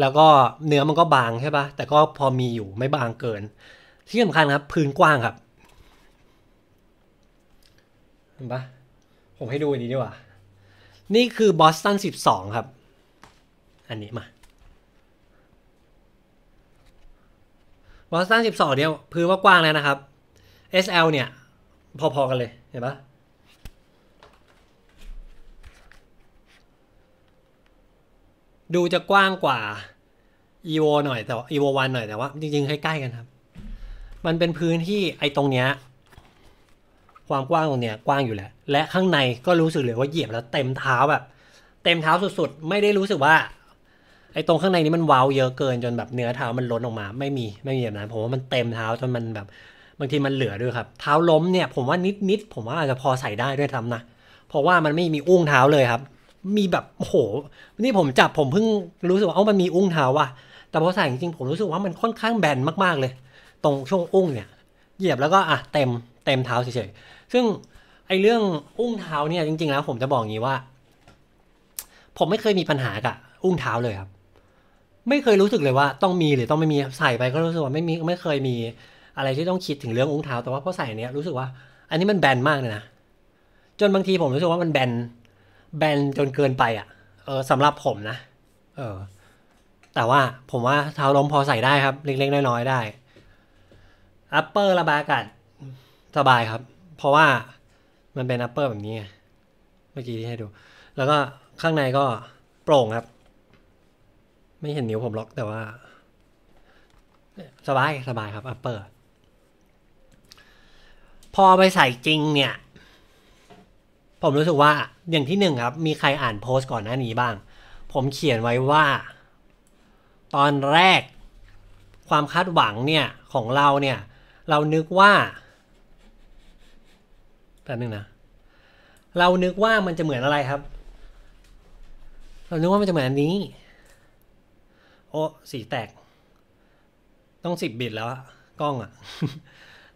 แล้วก็เนื้อมันก็บางใช่ปะ แต่ก็พอมีอยู่ไม่บางเกิน ที่สำคัญครับ พื้นกว้างครับ เห็นปะ ผมให้ดูอันนี้ดีกว่า นี่คือบอสตันสสิบองครับ อันนี้มาบอสตันสสิบองเดียวพื้นว่ากว้างแล้วนะครับ SL เนี่ย พอๆกันเลย เห็นปะดูจะกว้างกว่าอีโวหน่อยแต่อีโววันหน่อยแต่ว่าจริงๆใใกล้ๆกันครับ มันเป็นพื้นที่ไอ้ตรงเนี้ยความกว้างตรงเนี้ยกว้างอยู่แล้วและข้างในก็รู้สึกเลยว่าเหยียบแล้วเต็มเท้าแบบ เต็มเท้าสุด ๆ ไม่ได้รู้สึกว่า ไอ้ตรงข้างในนี้มันเว้าเยอะเกิน จนแบบเนื้อเท้ามันล้นออกมา ไม่มีไม่มีแบบนั้นผมว่ามันเต็มเท้าจนมันแบบบางทีมันเหลือด้วยครับเท้าล้มเนี่ยผมว่านิดๆผมว่าอาจจะพอใส่ได้ด้วยทำนะเพราะว่ามันไม่มีอุ้งเท้าเลยครับมีแบบโอ้โหนี่ผมจับผมเพิ่งรู้สึกว่าเอามันมีอุ้งเท้า ว่ะแต่พอใส่จริงๆผมรู้สึกว่ามันค่อนข้างแบนมากๆเลย ตรงช่วงอุ้งเนี่ย เหยียบแล้วก็อ่ะเต็ม เต็มเท้าเฉยๆซึ่งไอเรื่องอุ้งเท้าเนี่ย จริง ๆ แล้ว ผมจะบอกงี้ว่า ผมไม่เคยมีปัญหากับอุ้งเท้าเลยครับ ไม่เคยรู้สึกเลยว่าต้องมีหรือต้องไม่มีใส่ไปก็รู้สึกว่าไม่มีไม่เคยมีอะไรที่ต้องคิดถึงเรื่องอุ้งเท้า แต่ว่าพอใส่เนี้ยรู้สึกว่า อันนี้มันแบนมากเลยนะจนบางทีผมรู้สึกว่ามันแบนแบนจนเกินไปอ่ะ เออสำหรับผมนะ เออ แต่ว่าผมว่าเท้าล้มพอใส่ได้ครับเล็กๆน้อยๆได้ อัปเปอร์ระบายอากาศสบายครับ เพราะว่ามันเป็นอัปเปอร์แบบนี้เมื่อกี้ที่ให้ดู แล้วก็ข้างในก็โปร่งครับ ไม่เห็นนิ้วผมล็อกแต่ว่าสบายสบายครับอัปเปอร์พอไปใส่จริงเนี่ย ผมรู้สึกว่าอย่างที่หนึ่งครับมีใครอ่านโพสต์ก่อนหน้านี้บ้าง ผมเขียนไว้ว่า ตอนแรกความคาดหวังเนี่ย ของเราเนี่ย เรานึกว่าแป๊บนึงนะ เรานึกว่ามันจะเหมือนอะไรครับ เรานึกว่ามันจะเหมือนอันนี้โอ้สีแตก ต้องสิบบิตแล้วกล้องอะ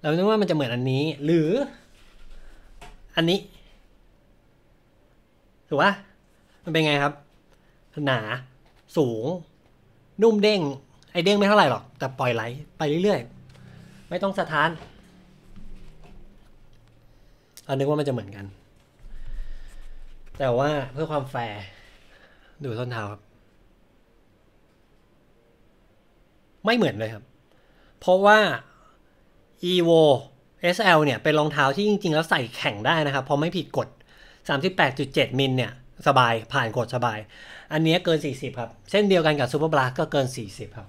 เรานึกว่ามันจะเหมือนอันนี้หรือ อันนี้ถูกปะมันเป็นไงครับ หนา สูง นุ่มเด้ง ไอเด้งไม่เท่าไหร่หรอก แต่ปล่อยไหลไปเรื่อยๆ ไม่ต้องสะท้านอันนึกว่ามันจะเหมือนกัน แต่ว่าเพื่อความแฟร์ดูส้นเท้าครับ ไม่เหมือนเลยครับ เพราะว่า evo sl เนี่ย เป็นรองเท้าที่จริงๆแล้วใส่แข่งได้นะครับ เพราะไม่ผิดกฎ38.7 มิลเนี่ยสบายผ่านกดสบาย อันนี้เกิน 40 ครับเส้นเดียวกันกับซูเปอร์บลักก็เกิน 40 ครับ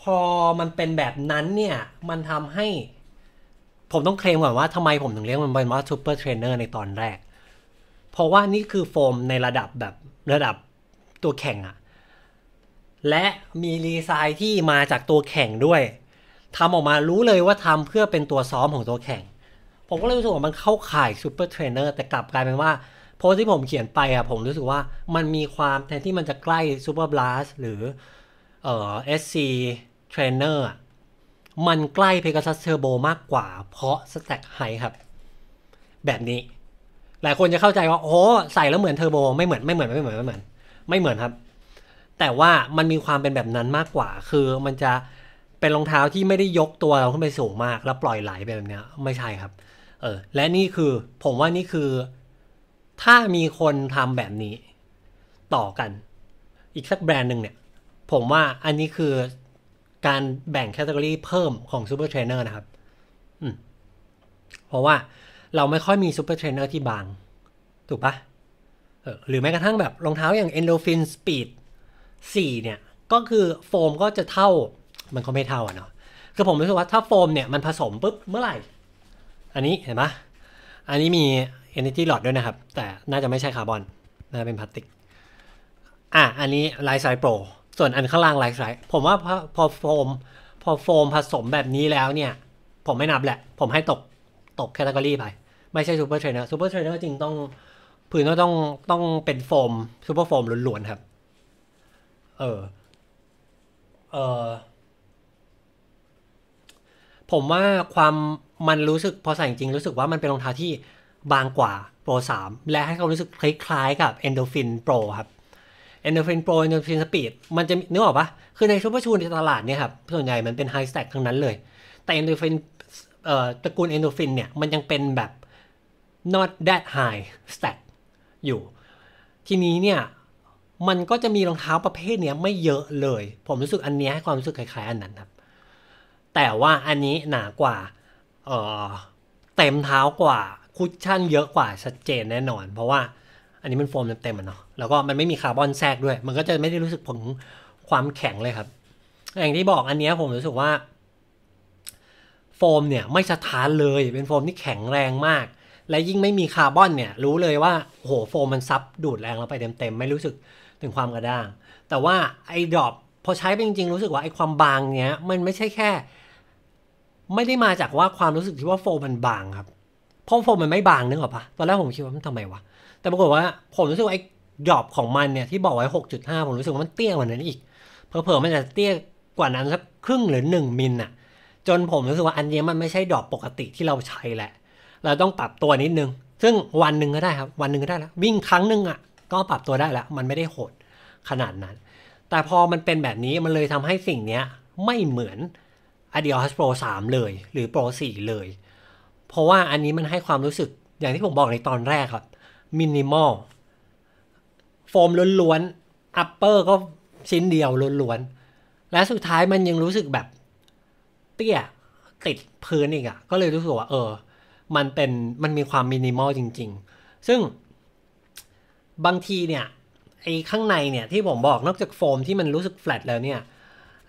พอมันเป็นแบบนั้นเนี่ย มันทำให้ ผมต้องเคลมก่อนว่าทำไมผมถึงเรียกมันเป็นว่าซูเปอร์เทรนเนอร์ในตอนแรก เพราะว่านี่คือโฟมในระดับแบบระดับตัวแข่งอะและมีรีไซน์ที่มาจากตัวแข่งด้วยทำออกมารู้เลยว่าทำเพื่อเป็นตัวซ้อมของตัวแข่งผมก็เลยรู้สึกว่ามันเข้าข่ายซูเปอร์เทรนเนอร์แต่กลับกลายเป็นว่าโพสที่ผมเขียนไปอะผมรู้สึกว่ามันมีความแทนที่มันจะใกล้ซูเปอร์บลัสหรือเออเอสซีเทรนเนอร์มันใกล้เพกาซัสเทอร์โบมากกว่า เพราะสแต็กไฮครับแบบนี้ หลายคนจะเข้าใจว่าโอ้ใส่แล้วเหมือนเทอร์โบไม่เหมือนไม่เหมือนไม่เหมือนไม่เหมือนไม่เหมือนครับ แต่ว่ามันมีความเป็นแบบนั้นมากกว่า คือมันจะเป็นรองเท้าที่ไม่ได้ยกตัวเราขึ้นไปสูงมาก แล้วปล่อยไหลแบบนี้ไม่ใช่ครับเออ และนี่คือผมว่านี่คือถ้ามีคนทำแบบนี้ต่อกัน อีกสักแบรนด์หนึ่งเนี่ย ผมว่าอันนี้คือการแบ่งแคตตาล็อเพิ่มของซูเปอร์เทรนเนอร์นะครับเพราะว่าเราไม่ค่อยมีซูเปอร์เทรนเนอร์ที่บางถูกปะเออหรือแม้กระทั่งแบบรองเท้าอย่าง Endorphin Speed 4 เนี่ย ก็คือโฟมก็จะเท่ามันก็ไม่เท่าอ่ะเนาะคือผมรู้สึกว่าถ้าโฟมเนี่ยมันผสมปุ๊บเมื่อไหร่อันนี้เห็นปะอันนี้มี energy l o อด้วยนะครับ แต่น่าจะไม่ใช่คาร์บอนน่าเป็นพลาสติก อ่ะ อันนี้ไลท์ไซโปร ส่วนอันข้างล่างไลท์ไซผมว่าพอโฟมพอโฟมผสมแบบนี้แล้วเนี่ย ผมไม่นับแหละ ผมให้ตกตกแคตตาล็อไป ไม่ใช่ซูเปอร์เทรนเนอร์ ซูเปอร์เทรนเนอร์จริงต้องพืน้นต้องต้องเป็นโฟมซูเปอร์โฟมล้วนๆครับ เออ เออผมว่าความมันรู้สึกพอใส่จริงรู้สึกว่ามันเป็นรองเท้าที่บางกว่าโปร3และให้ความรู้สึกคล้าย ๆกับ Endorphin Pro ครับ Endorphin Pro Endorphin Speed มันจะนึกออกปะคือในซูเปอร์ชูนในตลาดเนี่ยครับ ส่วนใหญ่มันเป็นไฮสแต็กทั้งนั้นเลย แต่ Endorphin เอ่อตระกูล Endorphin เนี่ยมันยังเป็นแบบ not that high stack อยู่ ทีนี้เนี่ย มันก็จะมีรองเท้าประเภทเนี้ยไม่เยอะเลย ผมรู้สึกอันนี้ให้ความรู้สึกคล้ายๆอันนั้นครับแต่ว่าอันนี้หนากว่าเออเต็มเท้ากว่า คุชชั่นเยอะกว่าชัดเจนแน่นอน เพราะว่าอันนี้มันโฟมเต็มๆอ่ะเนาะแล้วก็มันไม่มีคาร์บอนแทรกด้วยมันก็จะไม่ได้รู้สึกผงความแข็งเลยครับ อย่างที่บอกอันนี้ผมรู้สึกว่าโฟมเนี่ยไม่สะท้านเลย เป็นโฟมที่แข็งแรงมาก และยิ่งไม่มีคาร์บอนเนี่ยรู้เลยว่าโหโฟมมันซับดูดแรงเราไปเต็มๆไม่รู้สึกถึงความกระด้าง แต่ว่าไอ้ดรอปพอใช้ไปจริงๆรู้สึกว่าไอ้ความบางเนี้ยมันไม่ใช่แค่ไม่ได้มาจากว่าความรู้สึกที่ว่าโฟมมันบางครับ เพราะโฟมมันไม่บางนึกออกปะตอนแรกผมคิดว่ามันทำไมวะ แต่ปรากฏว่าผมรู้สึกว่าไอ้ดรอปของมันเนี่ยที่บอกไว้หหกจุด้าผมรู้สึกว่ามันเตี้ยกว่านั้นอีก เผ่อๆมันจะเตี้ยกว่านั้นสักครึ่งหรือหนึ่งมิลน่ะจนผมรู้สึกว่าอันนี้มันไม่ใช่ดรอปปกติที่เราใช้แหละ เราต้องปรับตัวนิดนึง ซึ่งวันหนึ่งก็ได้ครับ วันหนึ่งก็ได้แล้ววิ่งครั้งหนึ่งอ่ะก็ปรับตัวได้แล้ว มันไม่ได้โหดขนาดนั้น แต่พอมันเป็นแบบนี้มันเลยทำให้สิ่งเนี้ยไม่เหมือน AdiOS Pro 3เลย หรือ Pro 4เลย เพราะว่าอันนี้มันให้ความรู้สึก อย่างที่ผมบอกในตอนแรกครับมินิมอลโฟมล้วนๆอัปเปอร์ก็ชิ้นเดียวล้วนๆ และสุดท้ายมันยังรู้สึกแบบ เตี้ย ติดพื้นอีกอะ่ะก็เลยรู้สึกว่าเออ มันเป็นมันมีความมินิมอลจริงๆ ซึ่ง บางทีเนี่ย ไอ้ข้างในเนี่ยที่ผมบอกนอกจากโฟมที่มันรู้สึกแฟลตแล้วเนี่ย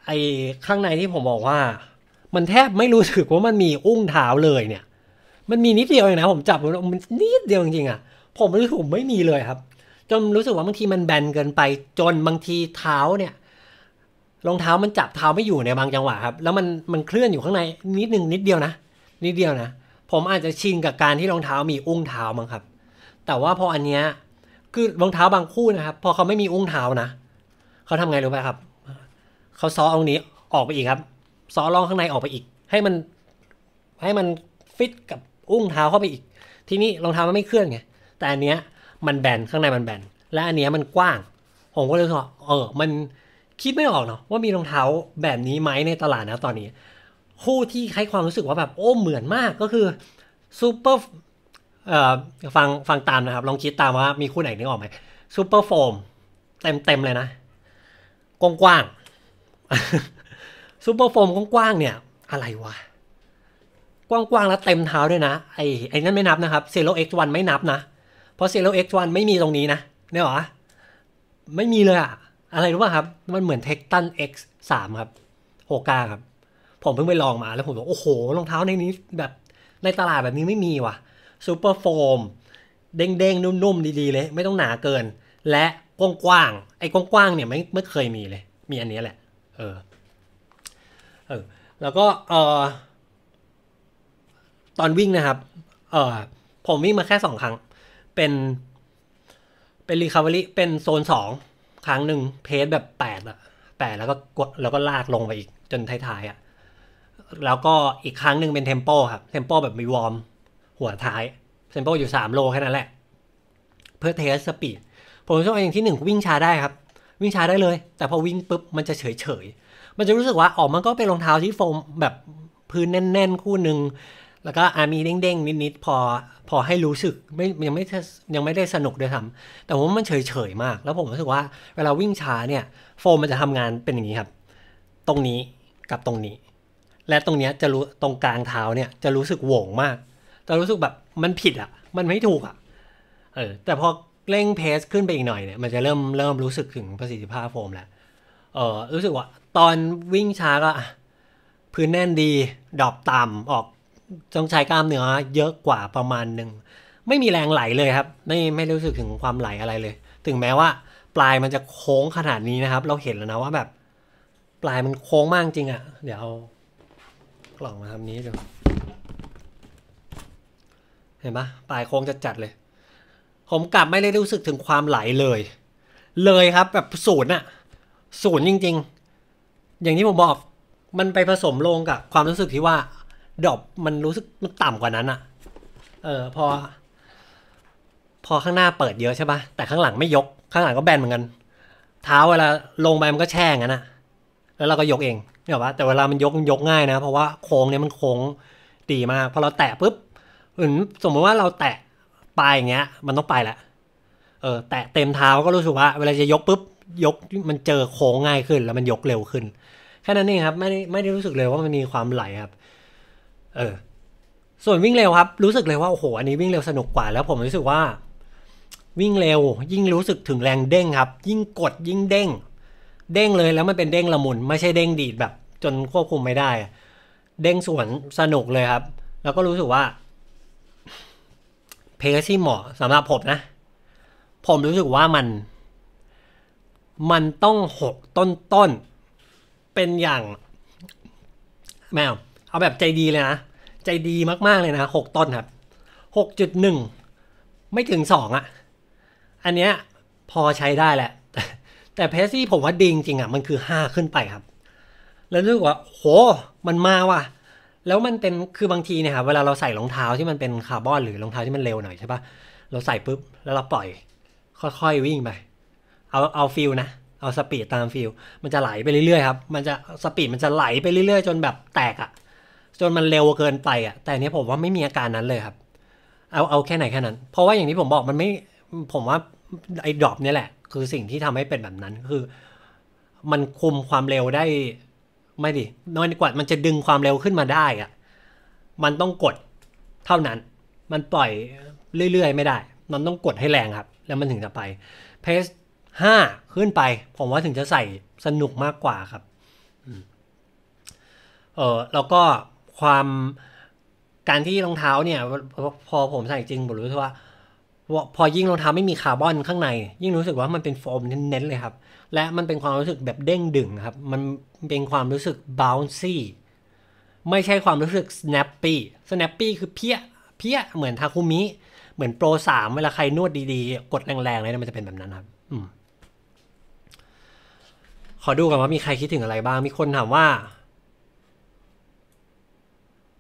ไอ้ข้างในที่ผมบอกว่ามันแทบไม่รู้สึกว่ามันมีอุ้งเท้าเลยเนี่ย มันมีนิดเดียวเองนะผมจับมันนิดเดียวจริงๆอ่ะ ผมรู้สึกผมไม่มีเลยครับ จนรู้สึกว่าบางทีมันแบนเกินไป จนบางทีเท้าเนี่ย รองเท้ามันจับเท้าไม่อยู่ในบางจังหวะครับแล้วมันมันเคลื่อนอยู่ข้างในนิดนึงนิดเดียวนะ นิดเดียวนะผมอาจจะชินกับการที่รองเท้ามีอุ้งเท้ามั้งครับ แต่ว่าพออันเนี้ยคือรองเท้าบางคู่นะครับพอเขาไม่มีอุ้งเท้านะเขาทำไงรู้ไหมครับ เขาซ้อเอานี้ออกไปอีกครับซอรองข้างในออกไปอีก ให้มันให้มันฟิตกับอุ้งเท้าเข้าไปอีก ทีนี้รองเท้ามันไม่เคลื่อนไงแต่อันเนี้ยมันแบนข้างในมันแบนและอันเนี้ยมันกว้างผมก็เลยว่าเออมันคิดไม่ออกเนาะว่ามีรองเท้าแบบนี้ไหมในตลาดนะตอนนี้คู่ที่ให้ความรู้สึกว่าแบบโอ้เหมือนมากก็คือซูเปอร์เอ่อฟังฟังตามนะครับลองคิดตามว่ามีคู่ไหนนึกออกไหมซูเปอร์โฟมเต็มเต็มเลยนะกว้างๆซูเปอร์โฟมกว้างๆเนี่ย อะไรวะ กว้างๆแล้ว เต็มเท้าด้วยนะ ไอ้ไอ้นั่นไม่นับนะครับเซโรเอ็กซ์วันไม่นับนะ เพราะเซโรเอ็กซ์วันไม่มีตรงนี้นะเนี่ยหรอ ไม่มีเลยอะอะไรรู้ป่ะครับ มันเหมือนเทคตันเอ็กซ์สามครับโฮกาครับ ผมเพิ่งไปลองมาแล้วผมบอกโอ้โหรองเท้าในนี้แบบ ในตลาดแบบนี้ไม่มีว่ะซูเปอร์โฟมเด้งๆนุ่มๆดีๆเลย ไม่ต้องหนาเกิน และ กว้างๆไอ้กว้างๆเนี่ยไม่ไม่เคยมีเลย มีอันนี้แหละ เออเออแล้วก็เออตอนวิ่งนะครับเออผมวิ่งมาแค่สองครั้งเป็น เป็นรีคาบรีเป็นโซนสองครั้งหนึ่งเพจแบบแปดอะแปดแล้วก็กดแล้วก็ลากลงไปอีกจนท้ายๆอะแล้วก็อีกครั้งหนึ่งเป็นเทมโปครับเทมโปแบบมีวอร์มหัวท้ายเทมโปอยู่สามโล แค่นั้นแหละ เพื่อเทสสปีด ผมชอบอย่างที่หนึ่งวิ่งช้าได้ครับ วิ่งช้าได้เลย แต่พอวิ่งปุ๊บ มันจะเฉยเฉยมันจะรู้สึกว่า ออกมันก็เป็นรองเท้าที่โฟมแบบพื้นแน่น ๆคู่หนึ่ง แล้วก็อามีเด้งๆนิดๆพอ พอให้รู้สึกไม่ยังไม่ยังไม่ได้สนุกด้วยซ้ำแต่ว่ามันเฉยๆมาก แล้วผมรู้สึกว่าเวลาวิ่งช้าเนี่ยโฟมมันจะทำงานเป็นอย่างนี้ครับ ตรงนี้กับตรงนี้ และตรงเนี้ยจะรู้ ตรงกลางเท้าเนี่ยจะรู้สึกโหวงมากจะรู้สึกแบบมันผิดอะ่ะ มันไม่ถูกอะ่ะ เออ แต่พอเร่งเพสขึ้นไปอีกหน่อยเนี่ย มันจะเริ่มเริ่มรู้สึกถึงประสิทธิภาพโฟมแล้วเออรู้สึกว่าตอนวิ่งช้าก็ พื้นแน่นดี ดอบต่ำออกต้องใช้กล้ามเนื้อเยอะกว่าประมาณหนึ่ง ไม่มีแรงไหลเลยครับ ไม่ไม่รู้สึกถึงความไหลอะไรเลย ถึงแม้ว่า ปลายมันจะโค้งขนาดนี้นะครับ เราเห็นแล้วนะว่าแบบ ปลายมันโค้งมากจริงอะ่ะ เดี๋ยวเอากล่องมาทำนี้ดูเห็นไหมปลายโค้งจะจัดเลย ผมกลับไม่ได้รู้สึกถึงความไหลเลย เลยครับ แบบศูนย์อะ่ะศูนย์จริง ๆ อย่างที่ผมบอกมันไปผสมลงกับความรู้สึกที่ว่าดอกมันรู้สึกมันต่ำกว่านั้นอะเออพอพอข้างหน้าเปิดเยอะใช่ปะแต่ข้างหลังไม่ยก ข้างหลังก็แบนเหมือนกัน เท้าเวลาลงไปมันก็แช่งั้นะแล้วเราก็ยกเองเนี่ยปะแต่เวลามันยกมันยกง่ายนะเพราะว่าโค้งเนี่ยมันโค้งดีมากพอเราแตะปุ๊บสมมติว่าเราแตะปลายอย่างเงี้ย มันต้องไปแหละเออแตะเต็มเท้าก็รู้สึกว่าเวลาจะยกปุ๊บยกมันเจอโค้งง่ายขึ้น แล้วมันยกเร็วขึ้น แค่นั้นเองครับ ไม่ไม่ได้รู้สึกเลยว่ามันมีความไหลครับ เออ ส่วนวิ่งเร็วครับ รู้สึกเลยว่าโอ้โหอันนี้วิ่งเร็วสนุกกว่า แล้วผมรู้สึกว่า วิ่งเร็วยิ่งรู้สึกถึงแรงเด้งครับ ยิ่งกดยิ่งเด้ง เด้งเลยแล้วมันเป็นเด้งละมุน ไม่ใช่เด้งดีดแบบ จนควบคุมไม่ได้ เด้งสวนสนุกเลยครับ แล้วก็รู้สึกว่าเพลที่เหมาะสำหรับผมนะ ผมรู้สึกว่ามันมันต้องหกต้นต้น เป็นอย่าง แมว เอาแบบใจดีเลยนะ ใจดีมาก ๆ เลยนะหกต้นครับหกจุดหนึ่งไม่ถึงสองอ่ะ อันเนี้ยพอใช้ได้แหละ แต่เพซี่ผมว่าดีจริงอ่ะ มันคือห้าขึ้นไปครับ แล้วรู้สึกว่า โห มันมาว่ะ แล้วมันเป็นคือบางทีเนี่ยครับ เวลาเราใส่รองเท้าที่มันเป็นคาร์บอนหรือรองเท้าที่มันเร็วหน่อยใช่ปะเราใส่ปุ๊บแล้วเราปล่อย ค่อยๆวิ่งไปเอาเอาฟิลนะเอาสปีดตามฟิลมันจะไหลไปเรื่อยๆครับมันจะสปีดมันจะไหลไปเรื่อยๆ จนแบบแตกอะ่ะจนมันเร็วเกินไปอะ่ะแต่เนี้ยผมว่าไม่มีอาการนั้นเลยครับ เอาเอาแค่ไหนแค่นั้น เพราะว่าอย่างที่ผมบอกมันไม่ผมว่าไอ้ดรอปเนี่ยแหละ คือสิ่งที่ทำให้เป็นแบบนั้นคือ มันคุมความเร็วได้ไม่ดิน้อยกว่า มันจะดึงความเร็วขึ้นมาได้อะ่ะมันต้องกดเท่านั้น มันปล่อยเรื่อยๆไม่ได้ มันต้องกดให้แรงครับ แล้วมันถึงจะไปเพสห้าขึ้นไปผมว่าถึงจะใส่สนุกมากกว่าครับ เออแล้วก็ความการที่รองเท้าเนี่ย พอผมใส่จริงผมรู้สึกว่าพอยิ่งรองเท้าไม่มีคาร์บอนข้างใน ยิ่งรู้สึกว่ามันเป็นโฟมเน้นๆเลยครับและมันเป็นความรู้สึกแบบเด้งดึงครับ มันเป็นความรู้สึก bouncy ไม่ใช่ความรู้สึก snappy snappy คือเพี้ยเพี้ยเหมือนทาคุมิ เหมือนโปรสามเวลาใครนวดดีๆกดแรงๆเลยมันจะเป็นแบบนั้นครับอืมขอดูก่อนว่ามีใครคิดถึงอะไรบ้าง มีคนถามว่า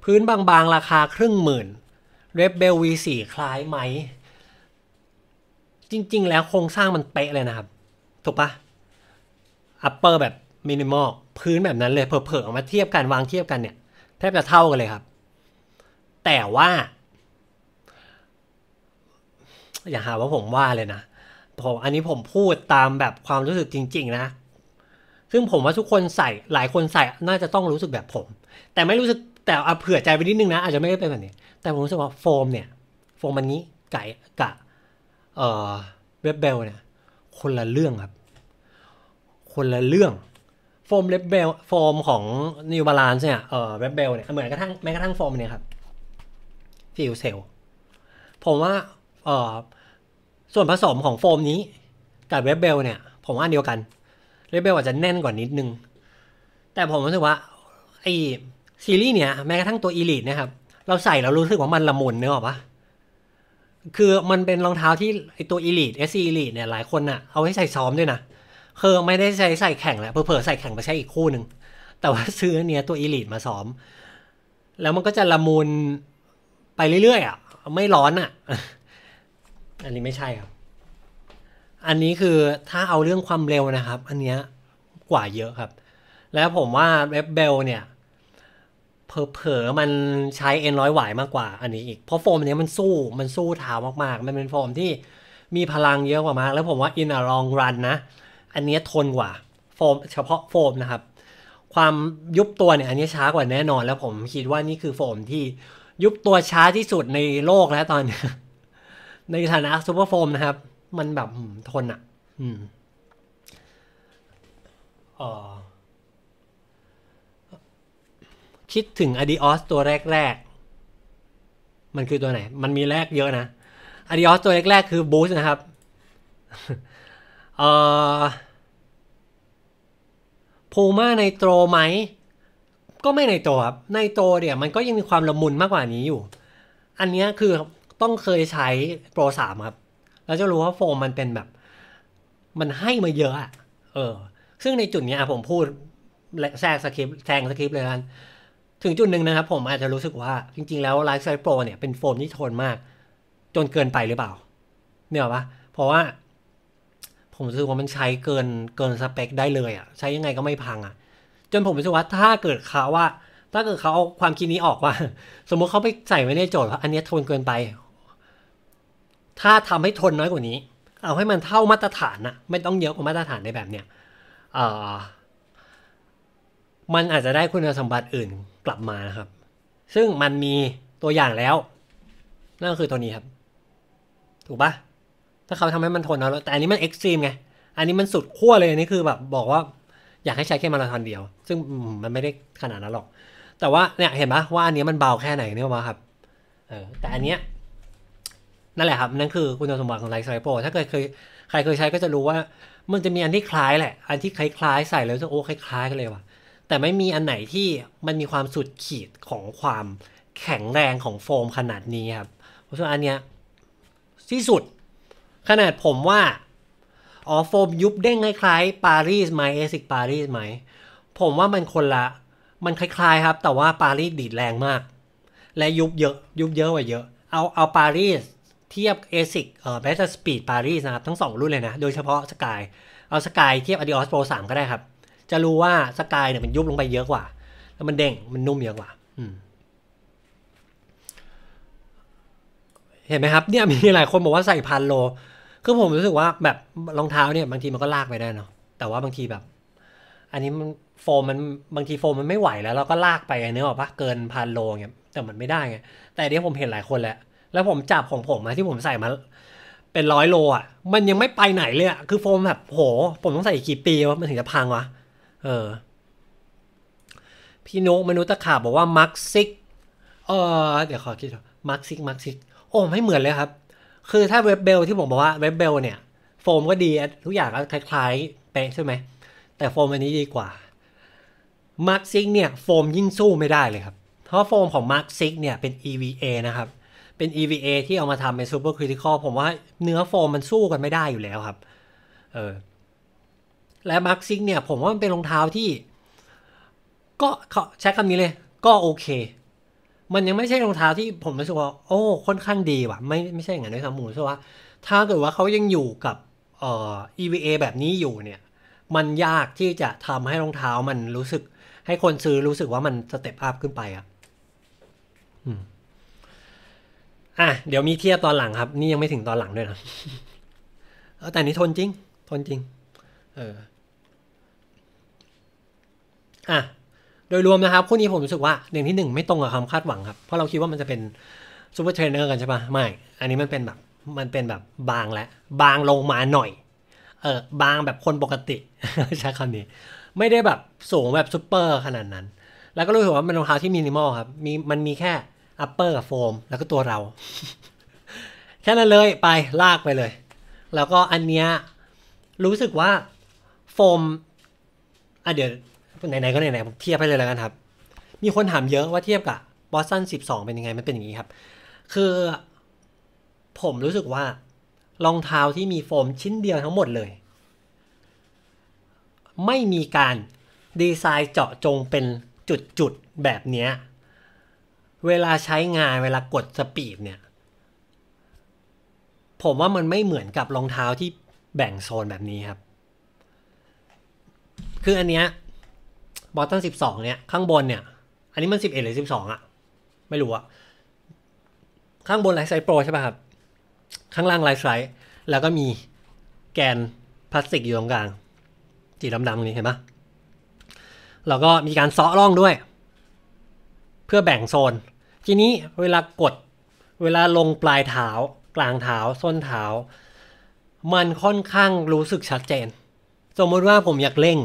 พื้นบางๆราคาครึ่งหมื่น Rebel V4 คล้ายไหม จริงๆ แล้วโครงสร้างมันเป๊ะเลยนะครับถูกปะ Upper แบบมินิมอลพื้นแบบนั้นเลยเผลอๆมาเทียบกันวางเทียบกันเนี่ย แทบจะเท่ากันเลยครับ แต่ว่า อย่าหาว่าผมว่าเลยนะผมอันนี้ผมพูดตามแบบความรู้สึกจริงๆนะซึ่งผมว่าทุกคนใส่หลายคนใส่น่าจะต้องรู้สึกแบบผม แต่ไม่รู้สึกแต่เอาเผื่อใจไปนิดนึงนะ อาจจะไม่ได้เป็นแบบนี้ แต่ผมรู้สึกว่าโฟมเนี่ยโฟมมันนี้ไก่กะเอ่อเ็บเบลเนี่ย คนละเรื่องครับ คนละเรื่องโฟมเล็บเบลโฟมของนิวบาลานซ์เนี่ยเอ่อเ็บเบลเนี่ยเหมือนกระทั่งแม้กระทั่งโฟมเนี่ยครับฟิลเซลผมว่าเอ่อส่วนผสมของโฟมนี้ กับเว็บเบลเนี่ยผมว่าเดียวกันเรเบลอาจจะแน่นกว่านิดนึง แต่ผมรู้สึกว่าไอซีรีส์เนี่ยแม้กระทั่งตัวอีลิทนะครับ เราใส่เรารู้สึกว่ามันละมุนเนอะปะคือมันเป็นรองเท้าที่ไอตัวอีลิทเอสซีอีลิทเนี่ยหลายคนอะเอาไว้ใส่ซ้อมด้วยนะคือไม่ได้ใช้ใส่แข่งแหละเเลอใส่แข่งไปใช้อีกคู่หนึ่งแต่ว่าซื้อเนี่ยตัวอีลิทมาซ้อม แล้วมันก็จะละมุนไปเรื่อยๆอ่ะไม่ร้อนอ่ะ อันนี้ไม่ใช่ครับอันนี้คือถ้าเอาเรื่องความเร็วนะครับ อันเนี้ยกว่าเยอะครับ แล้วผมว่าเว็บเบลเนี่ยเผลอๆมันใช้อนร้อยไหวมากกว่า อันนี้อีกเพราะโฟมอันนี้มันสู้มันสู้เท้ามากๆ มันเป็นโฟมที่มีพลังเยอะกว่ามาก แล้วผมว่าอินอาลองรันนะ อันนี้ทนกว่าโฟมเฉพาะโฟมนะครับ ความยุบตัวเนี่ย อันนี้ช้ากว่าแน่นอน แล้วผมคิดว่านี่คือโฟมที่ยุบตัวช้าที่สุดในโลกแล้วตอนนี้ ในฐานะซูเปอร์โฟมนะครับมันแบบทนอ่ะ อืมออคิดถึงอดีออสตัวแรกๆมันคือตัวไหน มันมีแรกเยอะนะอดีออสตัวแรกๆคือบูสนะครับเออพูม่าในโตรไหม ก็ไม่ในโตครับในโตเนี่ยมันก็ยังมีความละมุนมากกว่านี้อยู่ อันนี้คือต้องเคยใช้โปรสามครับราจะรู้ว่าโฟมมันเป็นแบบ มันให้มาเยอะอะเออ ซึ่งในจุดนี้อะผมพูดแทรกสคริปต์แทงสคริปต์เลยกันถึงจุดหนึ่งนะครับผมอาจจะรู้สึกว่าจริงๆแล้วไลฟ์ไซโปรเนี่ยเป็นโฟมที่ทนมาก จนเกินไปหรือเปล่าเนี่ยปะเพราะว่า ผมรู้สึกว่ามันใช้เกินเกินสเปคได้เลยอะใช้ยังไงก็ไม่พังอะะจนผมรู้สึกว่าถ้าเกิดเขาว่าถ้าเกิดเขาเอาความคิดนี้ออกว่าสมมุติเขาไปใส่ไว้ในโจทย์ว่าอันนี้ทนเกินไปถ้าทำให้ทนน้อยกว่านี้ เอาให้มันเท่ามาตรฐานนะไม่ต้องเยอะกว่ามาตรฐานในแบบเนี้ยมันอาจจะได้คุณสมบัติอื่นกลับมานะครับ ซึ่งมันมีตัวอย่างแล้ว นั่นก็คือตัวนี้ครับ ถูกปะถ้าเขาทำให้มันทนน้อยแต่อันนี้มันเอ็กซ์ตรีมไงอันนี้มันสุดขั้วเลยอันนี้คือแบบ บอกว่า อยากให้ใช้แค่มาราธอนเดียว ซึ่งมันไม่ได้ขนาดนั้นหรอก แต่ว่าเนี่ยเห็นปะว่าอันนี้มันเบาแค่ไหนเนี่ยมาครับ เออแต่อันเนี้ยนั่นแหละครับนั่นคือคุณสมบัติของไลท์ไซโปถ้าเคยเคย ใครเคยใช้ก็จะรู้ว่ามันจะมีอันที่คล้ายแหละ อันที่คล้าย ๆ ใส่แล้วจะโอ้คล้ายๆกันเลยว่ะแต่ไม่มีอันไหนที่มันมีความสุดขีดของความแข็งแรงของโฟมขนาดนี้ครับเพราะฉะนั้นอันเนี้ยที่สุด ขนาดผมว่าอ๋อโฟมยุบเด้งคล้ายๆปารีสไหมเอซิกปารีสไหม ผมว่ามันคนละมันคล้ายๆครับ แต่ว่าปารีสดีดแรงมาก และยุบเยอะยุบเยอะกว่าเยอะเอาเอาปารีสเทียบ ASIC เอ่อ Battle Speed Paris นะครับ ทั้ง 2 รุ่นเลยนะ โดยเฉพาะ Sky เอา Sky เทียบ Adios Pro 3 ก็ได้ครับ จะรู้ว่า Sky เนี่ยมันยุบลงไปเยอะกว่า แล้วมันเด้งมันนุ่มเยอะกว่าเห็นไหมครับเนี่ยมีหลายคนบอกว่าใส่พันโล คือผมรู้สึกว่าแบบรองเท้าเนี่ย บางทีมันก็ลากไปได้เนาะแต่ว่าบางทีแบบ อันนี้มันโฟมมันบางทีโฟมมันไม่ไหวแล้วเราก็ลากไปเนื้อออกปะเกินพันโลเงี้ยแต่มันไม่ได้ไงแต่เดี๋ยวผมเห็นหลายคนแหละแล้วผมจับของผมมาที่ผมใส่มา เป็นร้อยโลอ่ะมันยังไม่ไปไหนเลยอ่ะคือโฟมแบบ โห ผมต้องใส่กี่ปีวะมันถึงจะพังวะ เออ พี่นุกมนุษย์ตะขาบ บอกว่ามักซิกเออเดี๋ยวขอคิดมักซิกมักซิกโอ้ไม่เหมือนเลยครับ คือถ้าเว็บเบลที่ผมบอกว่าเว็บเบลเนี่ย โฟมก็ดี ทุกอย่างก็คล้ายๆเป๊ะใช่ไหมแต่โฟมอันนี้ดีกว่ามาร์คซิกเนี่ยโฟมยิ่งสู้ไม่ได้เลยครับ เพราะโฟมของมาร์คซิกเนี่ยเป็น EVA นะครับเป็น EVA ที่เอามาทำเป็นซูเปอร์คริติคอลผมว่าเนื้อโฟมมันสู้กันไม่ได้อยู่แล้วครับเออและมาร์ซิกเนี่ย ผมว่ามันเป็นรองเท้าที่ ก็ ใช้คำนี้เลยก็โอเค มันยังไม่ใช่รองเท้าที่ผมรู้สึกว่า โอ้ ค่อนข้างดีว่ะไม่ไม่ใช่อย่างนั้นด้วยซ้ำผมู้สว่า ถ้าเกิดว่าเขายังอยู่กับเอ่อ EVA แบบนี้อยู่เนี่ย มันยากที่จะทำให้รองเท้ามันรู้สึก ให้คนซื้อรู้สึกว่ามันสเต็ปอัพขึ้นไปอะอ่ะเดี๋ยวมีเทียบตอนหลังครับ นี่ยังไม่ถึงตอนหลังด้วยนะแต่นี้ทนจริง ทนจริง เอออ่ะโดยรวมนะครับคู่นี้ผมรู้สึกว่าเนึ่งที่หนึ่งไม่ตรงกับความคาดหวังครับ เพราะเราคิดว่ามันจะเป็นซูเปอร์เทรนเนอร์กันใช่ปะไม่ อันนี้มันเป็นแบบมันเป็นแบบบางและ บางลงมาหน่อย เออบางแบบคนปกติ ใช้คำนี้ ไม่ได้แบบสูงแบบซูเปอร์ขนาดนั้น แล้วก็รู้สึกว่ามันรองเท้าที่มินิมอลครับมีมันมีแค่อัปเปอร์กับโฟมแล้วก็ตัวเรา แค่นั้นเลยไปลากไปเลย แล้วก็อันเนี้ยรู้สึกว่าโฟมอ่ะเดี๋ยว ไหน ๆ ก็ไหนๆผมเทียบให้เลยแล้วกันครับ มีคนถามเยอะว่าเทียบกับบอสตันสสิบองเป็นยังไงมันเป็นอย่างนี้ครับ คือผมรู้สึกว่ารองเท้าที่มีโฟมชิ้นเดียวทั้งหมดเลย ไม่มีการดีไซน์เจาะจงเป็นจุด ๆ แบบเนี้ยเวลาใช้งานเวลากดสปีดเนี่ย ผมว่ามันไม่เหมือนกับรองเท้าที่แบ่งโซนแบบนี้ครับ คืออันเนี้ยบอตตันสิบสองเนี่ย ข้างบนเนี่ย อันนี้มันสิบเอ็ดหรือสิบสองอะไม่รู้อะข้างบนไลท์ไซโปรใช่ป่ะครับ ข้างล่างไลท์ไซแล้วก็มีแกนพลาสติกอยู่ตรงกลางสีดำๆนี้เห็นปะแล้วก็มีการซาะร่องด้วยเพื่อแบ่งโซน ทีนี้เวลากด เวลาลงปลายเท้า กลางเท้าส้นเท้า มันค่อนข้างรู้สึกชัดเจน สมมติว่าผมอยากเร่ง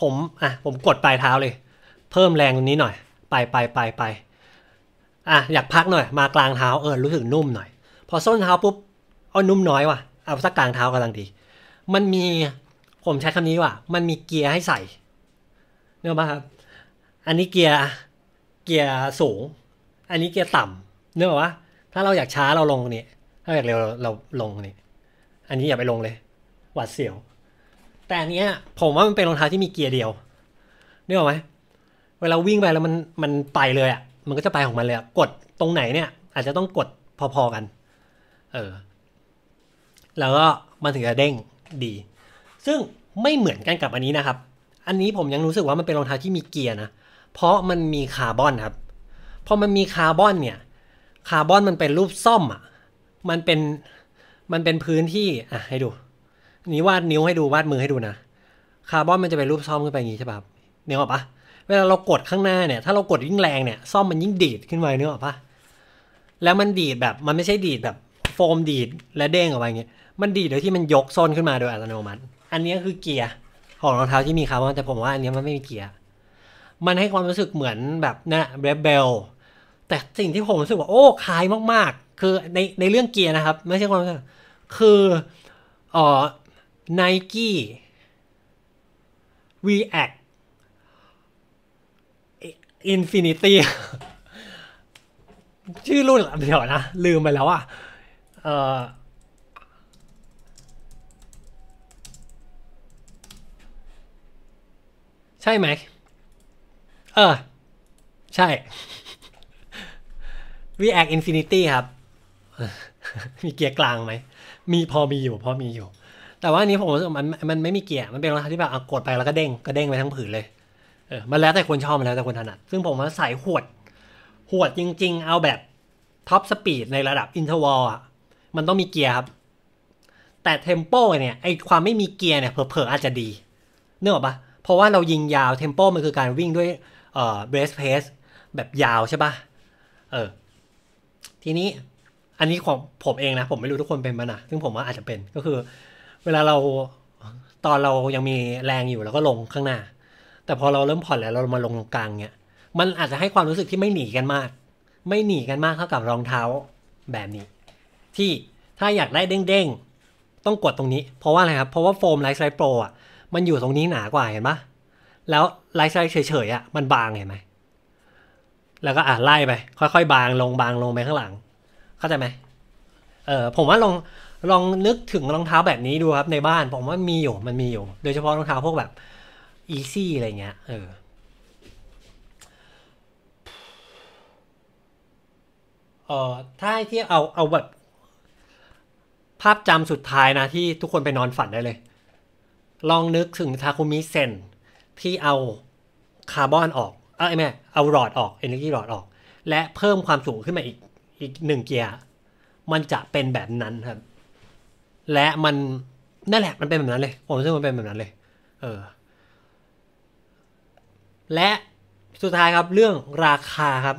ผม อ่ะ ผมกดปลายเท้าเลย เพิ่มแรงตรงนี้หน่อย ไปไปไปไปอ่ะ อยากพักหน่อย มากลางเท้า เออรู้สึกนุ่มหน่อย พอส้นเท้าปุ๊บเอานุ่มน้อยว่ะ เอาสักกลางเท้ากำลังดี มันมี ผมใช้คำนี้ว่ามันมีเกียร์ให้ใส่เนอะป่ะครับ อันนี้เกียร์เกียร์สูง อันนี้เกียร์ต่ำเนื่องจากว่าถ้าเราอยากช้าเราลงนี่ถ้าอยากเร็วเราลงนี่อันนี้อย่าไปลงเลย หวัดเสียว แต่อันเนี้ยผมว่ามันเป็นรองเท้าที่มีเกียร์เดียว เนี่หรอไหมเวลาวิ่งไปแล้วมันมันไปเลยอะ่ะมันก็จะไปของมันเลยกดตรงไหนเนี่ย อาจจะต้องกดพอๆกัน เออ แล้วก็มันถึงจะเด้งดี ซึ่งไม่เหมือนกันกับอันนี้นะครับ อันนี้ผมยังรู้สึกว่ามันเป็นรองเท้าที่มีเกียร์นะเพราะมันมีคาร์บอนครับพอมันมีคาร์บอนเนี่ย คาร์บอนมันเป็นรูปซ่อมอ่ะมันเป็นมันเป็นพื้นที่อ่ะให้ดูนี้วาดนิ้วให้ดูวาดมือให้ดูนะ คาร์บอนมันจะเป็นรูปซ่อมขึ้นไปอย่างนี้ใช่ป่ะเนี่ยหรอปะเวลาเรากดข้างหน้าเนี่ยถ้าเรากดยิ่งแรงเนี่ยซ่อมมันยิ่งดีดขึ้นไปเนื้อปะแล้วมันดีดแบบมันไม่ใช่ดีดแบบโฟมดีดและเด้งออกไปเงี้ย มันดีดโดยที่มันยกซ่อนขึ้นมาโดยอัตโนมัติอันนี้คือเกียร์ของรองเท้าที่มีคาร์บอนแต่ผมว่าอันนี้มันไม่มีเกียร์มันให้ความรู้สึกเหมือนแบบนะเรเบล แต่สิ่งที่ผมรู้สึกว่า โอ้คล้ายมาก ๆ คือในในเรื่องเกียร์นะครับ ไม่ใช่ความรู้สึกคืออ๋อไนกี้ React Infinity ชื่อรุ่นเดี๋ยวนะ ลืมไปแล้วอ่ะเออใช่ไหมเออใช่แอ a อินฟินิตี้ครับ มีเกียร์กลางไหมมีพอมีอยู่ พอมีอยู่ แต่ว่านี้ผมรู้สึกมันมันไม่มีเกียร์ มันเป็นรองเท้าที่แบบกดไปแล้วก็เด้ง ก็เด้งไปทั้งผืนเลยเออมันแล้วแต่คนชอบ มันแล้วแต่คนถนัดซึ่งผมว่าใส่หวด หวดจริงๆเอาแบบ ท็อปสปีดในระดับอินเทอร์วอลอ่ะ มันต้องมีเกียร์ครับแต่เทมโปเนี่ยไอความไม่มีเกียร์เนี่ยเผลอๆอาจจะดีเนือะปะเพราะว่าเรายิงยาวเทมโปมันคือการวิ่งด้วยเอ่อเบสเพสแบบยาวใช่ปะ่ะ เออ ทีนี้อันนี้ของผมเองนะผมไม่รู้ทุกคนเป็นมันนะซึ่งผมว่าอาจจะเป็นก็คือ เวลาเราตอนเรายังมีแรงอยู่เราก็ลงข้างหน้า แต่พอเราเริ่มผ่อนแล้วเรามาลงตรงกลางเนี่ยมันอาจจะให้ความรู้สึกที่ไม่หนีกันมาก ไม่หนีกันมากเท่ากับรองเท้าแบบนี้ ที่ถ้าอยากได้เด้งๆต้องกดตรงนี้ เพราะว่าอะไรครับเพราะว่าโฟมไลท์ไซโปรอ่ะมันอยู่ตรงนี้หนากว่าเห็นปะแล้ว ไลา์ไซส์เฉยๆอ่ะมันบางเห็นไหม แล้วก็อ่ะไล่ไป ค่อยๆ บางลงบางลงไปข้างหลัง เข้าใจไหม เออผมว่าลองลองนึกถึงรองเท้าแบบนี้ดูครับ ในบ้าน ผมว่ามีอยู่ มันมีอยู่ โดยเฉพาะรองเท้าพวกแบบ อีซี่อะไรเงี้ย เออเออถ้าให้เทียบเอาเอาแบบ ภาพจำสุดท้ายนะ ที่ทุกคนไปนอนฝันได้เลย ลองนึกถึงทาคุมิเซนที่เอาคาร์บอนออก เอ้ยแม่เอาหลอดออกเนอร์จีหลอดออก และเพิ่มความสูงขึ้นมาอีก อีกหนึ่งเกียร์ มันจะเป็นแบบนั้นครับ และมันนั่นแหละ มันเป็นแบบนั้นเลยผมซึ่งมันเป็นแบบนั้นเลย เออ และสุดท้ายครับเรื่องราคาครับ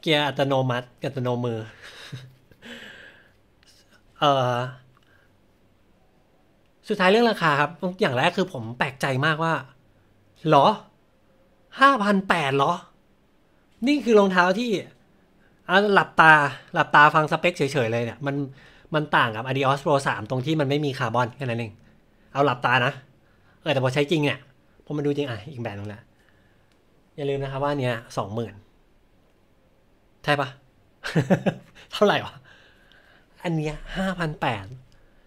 เกียร์อัตโนมัติอัตโนมือเอ่อสุดท้ายเรื่องราคาครับอย่างแรกคือผมแปลกใจมากว่าหรอ ห้าพันแปดหรอ นี่คือรองเท้าที่เอาหลับตาหลับตาฟังสเปคเฉยๆเลยเนี่ยมันมันต่างกับ Adios Pro 3 ตรงที่มันไม่มีคาร์บอนแค่นั้นเองเอาหลับตานะเออแต่พอใช้จริงเนี่ย ผมมันดูจริงอ่ะ อีกแบบนึงแหละอย่าลืมนะครับว่าเนี่ยสองหมื่นใช่ปะเท่าไหร่วะอันเนี้ยห้าพันแปด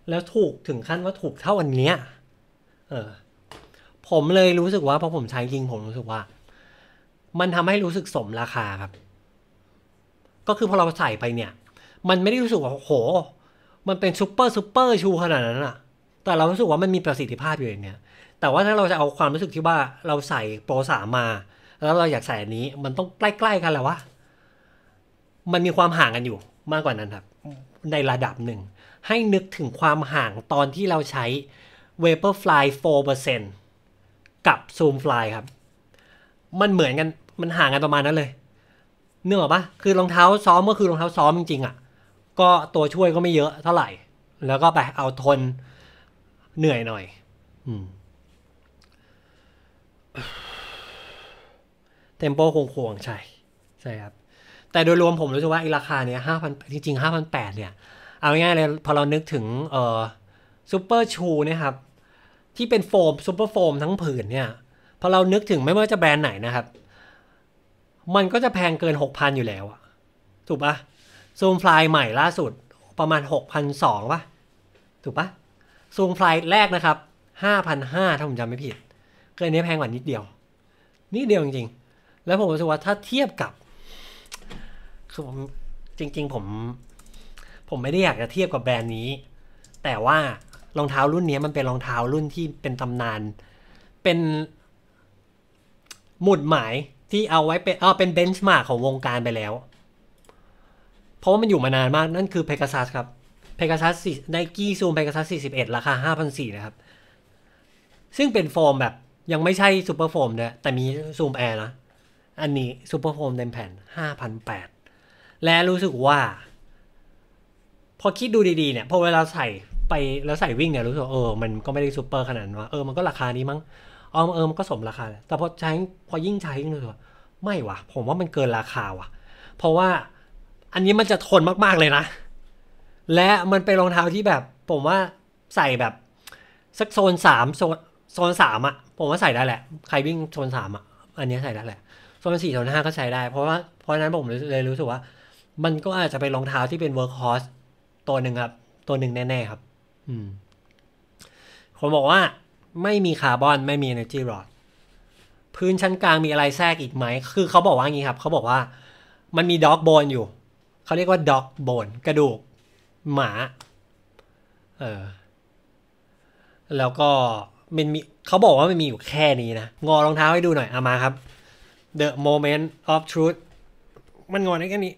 แล้วถูกถึงขั้นว่าถูกเท่าอันเนี้ย เออ ผมเลยรู้สึกว่าพอผมใช้จริงผมรู้สึกว่ามันทำให้รู้สึกสมราคาครับ ก็คือพอเราใส่ไปเนี่ย มันไม่ได้รู้สึกว่าโหมันเป็นซูเปอร์ซูเปอร์ชูขนาดนั้นอะแต่เรารู้สึกว่ามันมีประสิทธิภาพอยู่างเนี้ยแต่ว่าถ้าเราจะเอาความรู้สึกที่ว่า เราใส่โปรสามมา แล้วเราอยากใส่อันนี้ มันต้องใกล้ๆกันแหละวะ มันมีความห่างกันอยู่มากกว่านั้นครับ ในระดับหนึ่งให้นึกถึงความห่างตอนที่เราใช้ Vaporfly 4%กับ Zoomfly ครับ มันเหมือนกันมันห่างกันประมาณนั้นเลย เนื้อปะคือรองเท้าซ้อมก็คือรองเท้าซ้อมจริง ๆอะ่ะ ก็ตัวช่วยก็ไม่เยอะเท่าไหร่ แล้วก็ไปเอาทน เหนื่อยหน่อยเต็เทมโปคงควงใช่ ใช่ครับ แต่โดยรวมผมรู้สึกว่าอีราคาเนี้ยห้าพันจริงๆห้าพันแปดเนี่ยเอาง่ายเลยพอเรานึกถึงเอ่อซูเปอร์ชู นะครับ ที่เป็นโฟมซูเปอร์โฟมทั้งผืนเนี่ย พอเรานึกถึงไม่ว่าจะแบรนด์ไหนนะครับ มันก็จะแพงเกิน 6,000 อยู่แล้วอะถูกปะซูมฟลายใหม่ล่าสุดประมาณ6ส0งปะถูกปะซูมฟลายแรกนะครับ5ห0าถ้าผมจำไม่ผิดคยอนนี้แพงกว่านิดเดียว นิดเดียวจริงๆแล้วผมรู้สึกว่าถ้าเทียบกับคือผมจริงๆ ผมผมไม่ได้อยากจะเทียบกับแบรนด์นี้ แต่ว่ารองเท้ารุ่นนี้มันเป็นรองเท้ารุ่นที่เป็นตำนาน เป็น หมุดหมายที่เอาไว้เป็นเออเป็นเบนช์มาร์กของวงการไปแล้ว เพราะว่ามันอยู่มานานมากนั่นคือเพกาซัสครับเพกาซัสไนกี้ซูมเพกาซัส41 ราคา5า0ันะครับ ซึ่งเป็นโฟมแบบยังไม่ใช่ซูเปอร์โฟมนะแต่มีซูมแอร์นะ อันนี้ซูเปอร์โฟมเต็มแผ่น5แ0ดและรู้สึกว่าพอคิดดูดีๆเนี่ยพอเวลาใส่ไปแล้วใส่วิ่งเนี่ยรู้สึกเออมันก็ไม่ได้ซูเปอร์ขนาดนั้นว่าเออมันก็ราคานี้มั้งเออเออมันก็สมราคาแต่พอใช้พอยิ่งใช้ยิ่งรู้สึกว่าไม่ว่ะ ผมว่ามันเกินราคาว่ะ เพราะว่าอันนี้มันจะทนมากๆเลยนะและมันเป็นรองเท้าที่แบบ ผมว่าใส่แบบสักโซนสามโซนโซนสามอ่ะ ผมว่าใส่ได้แหละ ใครวิ่งโซนสามอ่ะอันนี้ใส่ได้แหละโซนสี่โซนห้าก็ใช้ได้เพราะว่าเพราะนั้นผมเลยรู้สึกว่า มันก็อาจจะเป็นรองเท้าที่เป็นเวิร์คฮอร์สตัวหนึ่งครับตัวหนึ่งแน่ๆครับอืมคนบอกว่า ไม่มีคาร์บอนไม่มีนอร์จีรอดพื้นชั้นกลางมีอะไรแทรกอีกไหม คือเขาบอกว่างี้ครับ เขาบอกว่ามันมีด็อกโบนอยู่ เขาเรียกว่าด็อกโบนกระดูก หมา เออ แล้วก็มันมีเขาบอกว่ามันมีอยู่แค่นี้นะ งอรองเท้าให้ดูหน่อยเอามาครับ The moment of truth มันงอได้แค่นี้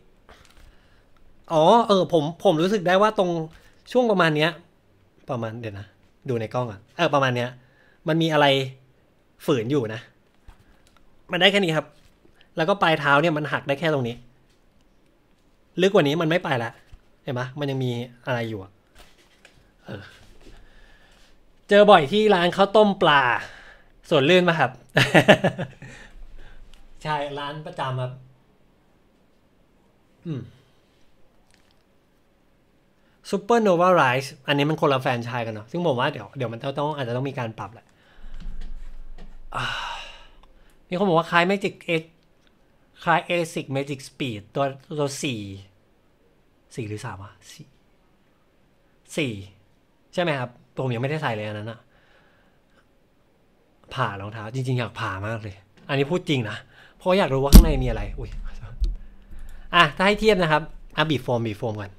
อ๋อ เออ ผมผมรู้สึกได้ว่าตรงช่วงประมาณ เนี้ย ประมาณเดี๋ยวนะ ดูในกล้องอ่ะเออประมาณเนี้ย มันมีอะไรฝืนอยู่นะมันได้แค่นี้ครับ แล้วก็ปลายเท้าเนี่ยมันหักได้แค่ตรงนี้ ลึกกว่านี้มันไม่ไปละเห็นไหมมันยังมีอะไรอยู่เออ เจอบ่อยที่ร้านข้าวต้มปลา ส่วน ลื่นมาครับใช่ร้านประจำครับ อืมซูเปอร์โนวาไรส์อันนี้มันคนละแฟนชายกันเนาะซึ่งผมว่าเดี๋ยวเดี๋ยวมันต้องอาจจะต้องมีการปรับแหละมีคนบอกว่าคล้าย Magic X คล้ายเอซิกเมจิกสปีดตัว ตัวสี่สี่หรือสามอะสี่สี่ใช่ไหมครับผมยังไม่ได้ใส่เลยอันนั้นอะผ่ารองเท้า จริงๆ อยากผ่ามากเลย อันนี้พูดจริงนะ เพราะอยากรู้ว่าข้างในมีอะไรอุ้ยอ่ะ ถ้าให้เทียบนะครับอ่ะบีฟอร์มบีฟอร์มกัน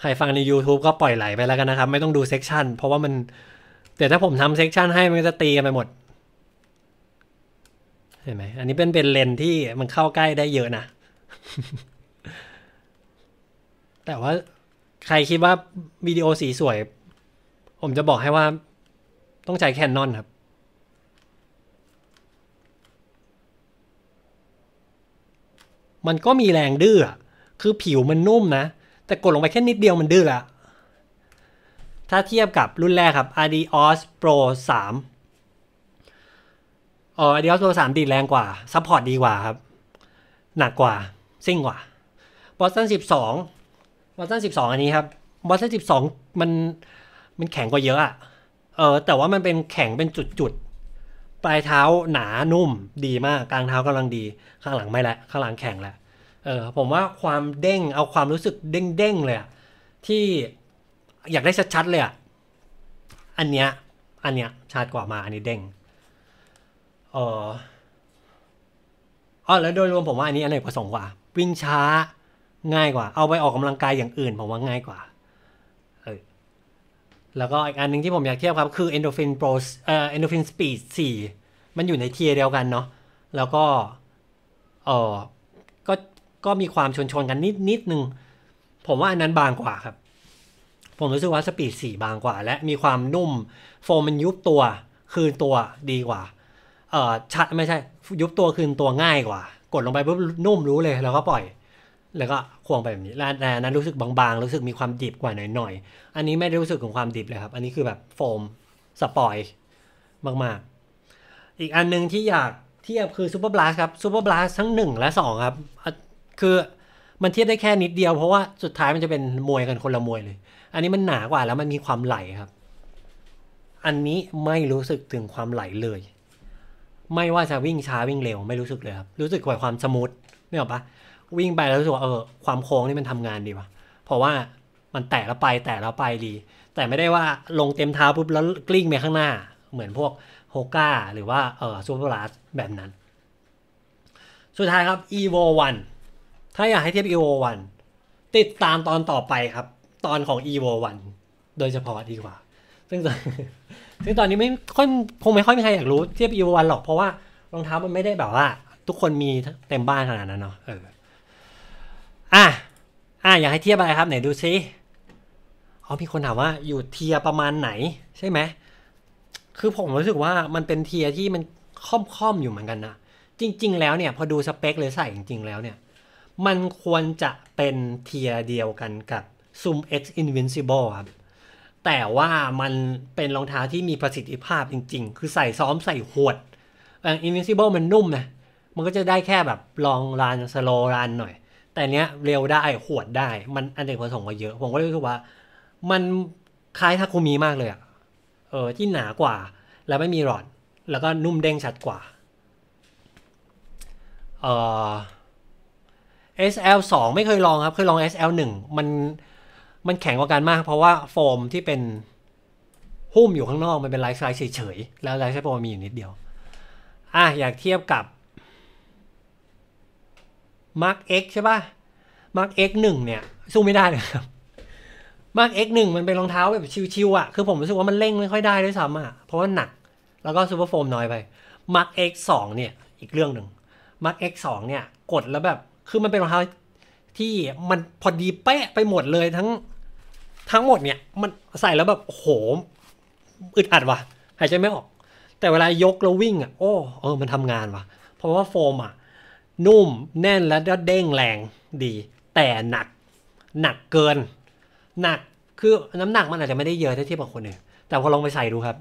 ใครฟังใน YouTube ก็ปล่อยไหลไปแล้วกันนะครับ ไม่ต้องดูเซ็กชันเพราะว่ามันแต่ถ้าผมทำเซ็กชันให้มันจะตีกันไปหมด เห็นไหม อันนี้เป็นเป็นเลนที่มันเข้าใกล้ได้เยอะนะ แต่ว่าใครคิดว่าวิดีโอสีสวย ผมจะบอกให้ว่าต้องใช้แคนนอนครับ มันก็มีแรงดื้อคือผิวมันนุ่มนะแต่กดลงไปแค่นิดเดียวมันดื้อละถ้าเทียบกับรุ่นแรกครับ Adios Pro 3อ๋อ Adios Pro 3ดีแรงกว่า ซัพพอร์ตดีกว่าครับ หนักกว่า ซิ่งกว่า Boston 12 Boston 12 อันนี้ครับ Boston 12 มันมันแข็งกว่าเยอะอะเออแต่ว่ามันเป็นแข็งเป็นจุดๆ ปลายเท้าหนานุ่มดีมากกลางเท้ากำลังดี ข้างหลังไม่ละ ข้างหลังแข็งแล้วเออผมว่าความเด้งเอาความรู้สึกเด้งๆเลยอะที่อยากได้ชัดๆเลยอะอันเนี้ยอันเนี้ยชัดกว่ามาอันนี้เด้งเอออ๋อแล้วโดยรวมผมว่าอันนี้ อันไหนประสงกว่าวิ่งช้าง่ายกว่า เอาไปออกกำลังกายอย่างอื่นผมว่าง่ายกว่าเออแล้วก็อีกอันหนึ่งที่ผมอยากเทียบครับคือ endorphin pro เอ่อ endorphin speed 4มันอยู่ในเทียเดียวกันเนาะแล้วก็เออก็ก็มีความชนชนกันนิดนิดนึง ผมว่าอันนั้นบางกว่าครับ ผมรู้สึกว่าสปีดสี่บางกว่า และมีความนุ่ม โฟมมันยุบตัวคืนตัวดีกว่าเอ่อชัด ไม่ใช่ยุบตัวคืนตัวง่ายกว่า กดลงไปปุ๊บนุ่มรู้เลยแล้วก็ปล่อย แล้วก็ควงไปแบบนี้แต่นั้นรู้สึกบางๆ รู้สึกมีความดิบกว่าหน่อยๆอันนี้ไม่ได้รู้สึกของความดิบเลยครับอันนี้คือแบบโฟมสปอยมากๆอีกอันนึงที่อยากเทียบคือซูเปอร์บลัสครับซูเปอร์บลัสทั้ง1 และ 2 ครับคือมันเทียบได้แค่นิดเดียวเพราะว่าสุดท้ายมันจะเป็นมวยกันคนละมวยเลย อันนี้มันหนากว่าแล้วมันมีความไหลครับ อันนี้ไม่รู้สึกถึงความไหลเลย ไม่ว่าจะวิ่งช้าวิ่งเร็วไม่รู้สึกเลยครับ รู้สึกกว่าความสมูทนี่หรอปะวิ่งไปแล้วรู้สึกว่าเออความโค้งนี่มันทำงานดีวะเพราะว่ามันแตะแล้วไปแตะแล้วไปดี แต่ไม่ได้ว่าลงเต็มเท้าปุ๊บแล้วกลิ้งไปข้างหน้าเหมือนพวกโฮก้าหรือว่าเออซูเปอร์ลาสแบบนั้นสุดท้ายครับ evo 1ถ้าอยากให้เทียบ EVO 1 ติดตามตอนต่อไปครับ ตอนของ EVO 1 โดยเฉพาะดีกว่า ซึ่งซึ่งตอนนี้ไม่ค่อยคงไม่ค่อยมีใครอยากรู้ เทียบ EVO 1 หรอกเพราะว่ารองเท้ามันไม่ได้แบบว่า ทุกคนมีเต็มบ้านขนาดนั้นเนาะเอออ่ะอ่ะ อยากให้เทียบอะไรครับไหนดูซิอ๋อมีคนถามว่าอยู่เทียประมาณไหน ใช่ไหม คือผมรู้สึกว่ามันเป็นเทียที่มันค่อมๆอยู่เหมือนกันนะ จริง ๆ แล้วเนี่ย พอดูสเปคเลยใส่จริงๆแล้วเนี่ยมันควรจะเป็นเทียเดียวกันกับ Zoom X Invincible ครับ แต่ว่ามันเป็นรองเท้าที่มีประสิทธิภาพจริงๆ คือใส่ซ้อมใส่หวดอย่าง Invincible มันนุ่มนะมันก็จะได้แค่แบบลองรันสโลรันหน่อย แต่เนี้ยเร็วได้หวดได้ มันอันเด็กผสงกว่าเยอะ ผมก็รู้สึกว่า มันคล้ายทาคุมีมากเลยอะเออที่หนากว่า แล้วไม่มีหลอด แล้วก็นุ่มเด้งชัดกว่าเออ SL2 ไม่เคยลองครับเคยลอง SL1 มัน มันแข็งกว่ากันมากเพราะว่า โฟมที่เป็นหุ้มอยู่ข้างนอกมันเป็นไลท์สไลด์เฉยๆ แล้วไลท์สไลด์โฟมมีอยู่นิดเดียวอ่ะอยากเทียบกับ Mark X ใช่ป่ะ Mark X1 เนี่ยสู้ไม่ได้เลยครับ Mark X1 มันเป็นรองเท้าแบบชิวๆอะ่ะคือผมรู้สึกว่า มันเร่งไม่ค่อยได้ด้วยซ้ำอะ่ะเพราะว่าหนักแล้วก็ซูเปอร์โฟมน้อยไป Mark X2 เนี่ยอีกเรื่องหนึ่ง Mark X2 เนี่ยกดแล้วแบบคือมันเป็นรองเท้าที่มันพอดีเป๊ะไปหมดเลยทั้งทั้งหมดเนี่ยมันใส่แล้วแบบโหมอึดอัดว่ะหายใจไม่ออก แต่เวลายกแล้ววิ่งอ่ะ โอ้เออ มันทำงานว่ะ เพราะว่าโฟมอ่ะนุ่มแน่นแล้วก็เด้งแรงดี แต่หนัก หนักเกิน หนักคือน้ำหนักมันอาจจะไม่ได้เยอะเท่าที่บางคนเนี่ยแต่พอลองไปใส่ดูครับ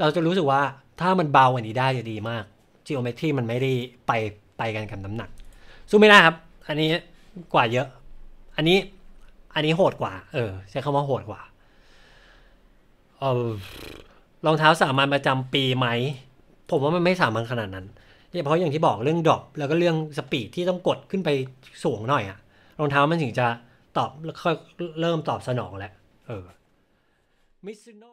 เราจะรู้สึกว่าถ้ามันเบากว่านี้ได้จะดีมากจิโอเมตรีมันไม่ได้ไปไปกันกับน้ำหนักสู้ไม่ได้ครับอันนี้กว่าเยอะ อันนี้อันนี้โหดกว่า เออใช้คำว่าโหดกว่าเออรองเท้าสามัญประจำปีไหม ผมว่ามันไม่สามัญขนาดนั้น เน่เพราะอย่างที่บอกเรื่องดรอปแล้วก็เรื่องสปีดที่ต้องกดขึ้นไปสูงหน่อยอะรองเท้ามันถึงจะตอบแล้วค่อยเริ่มตอบสนองแล้วเออมิโน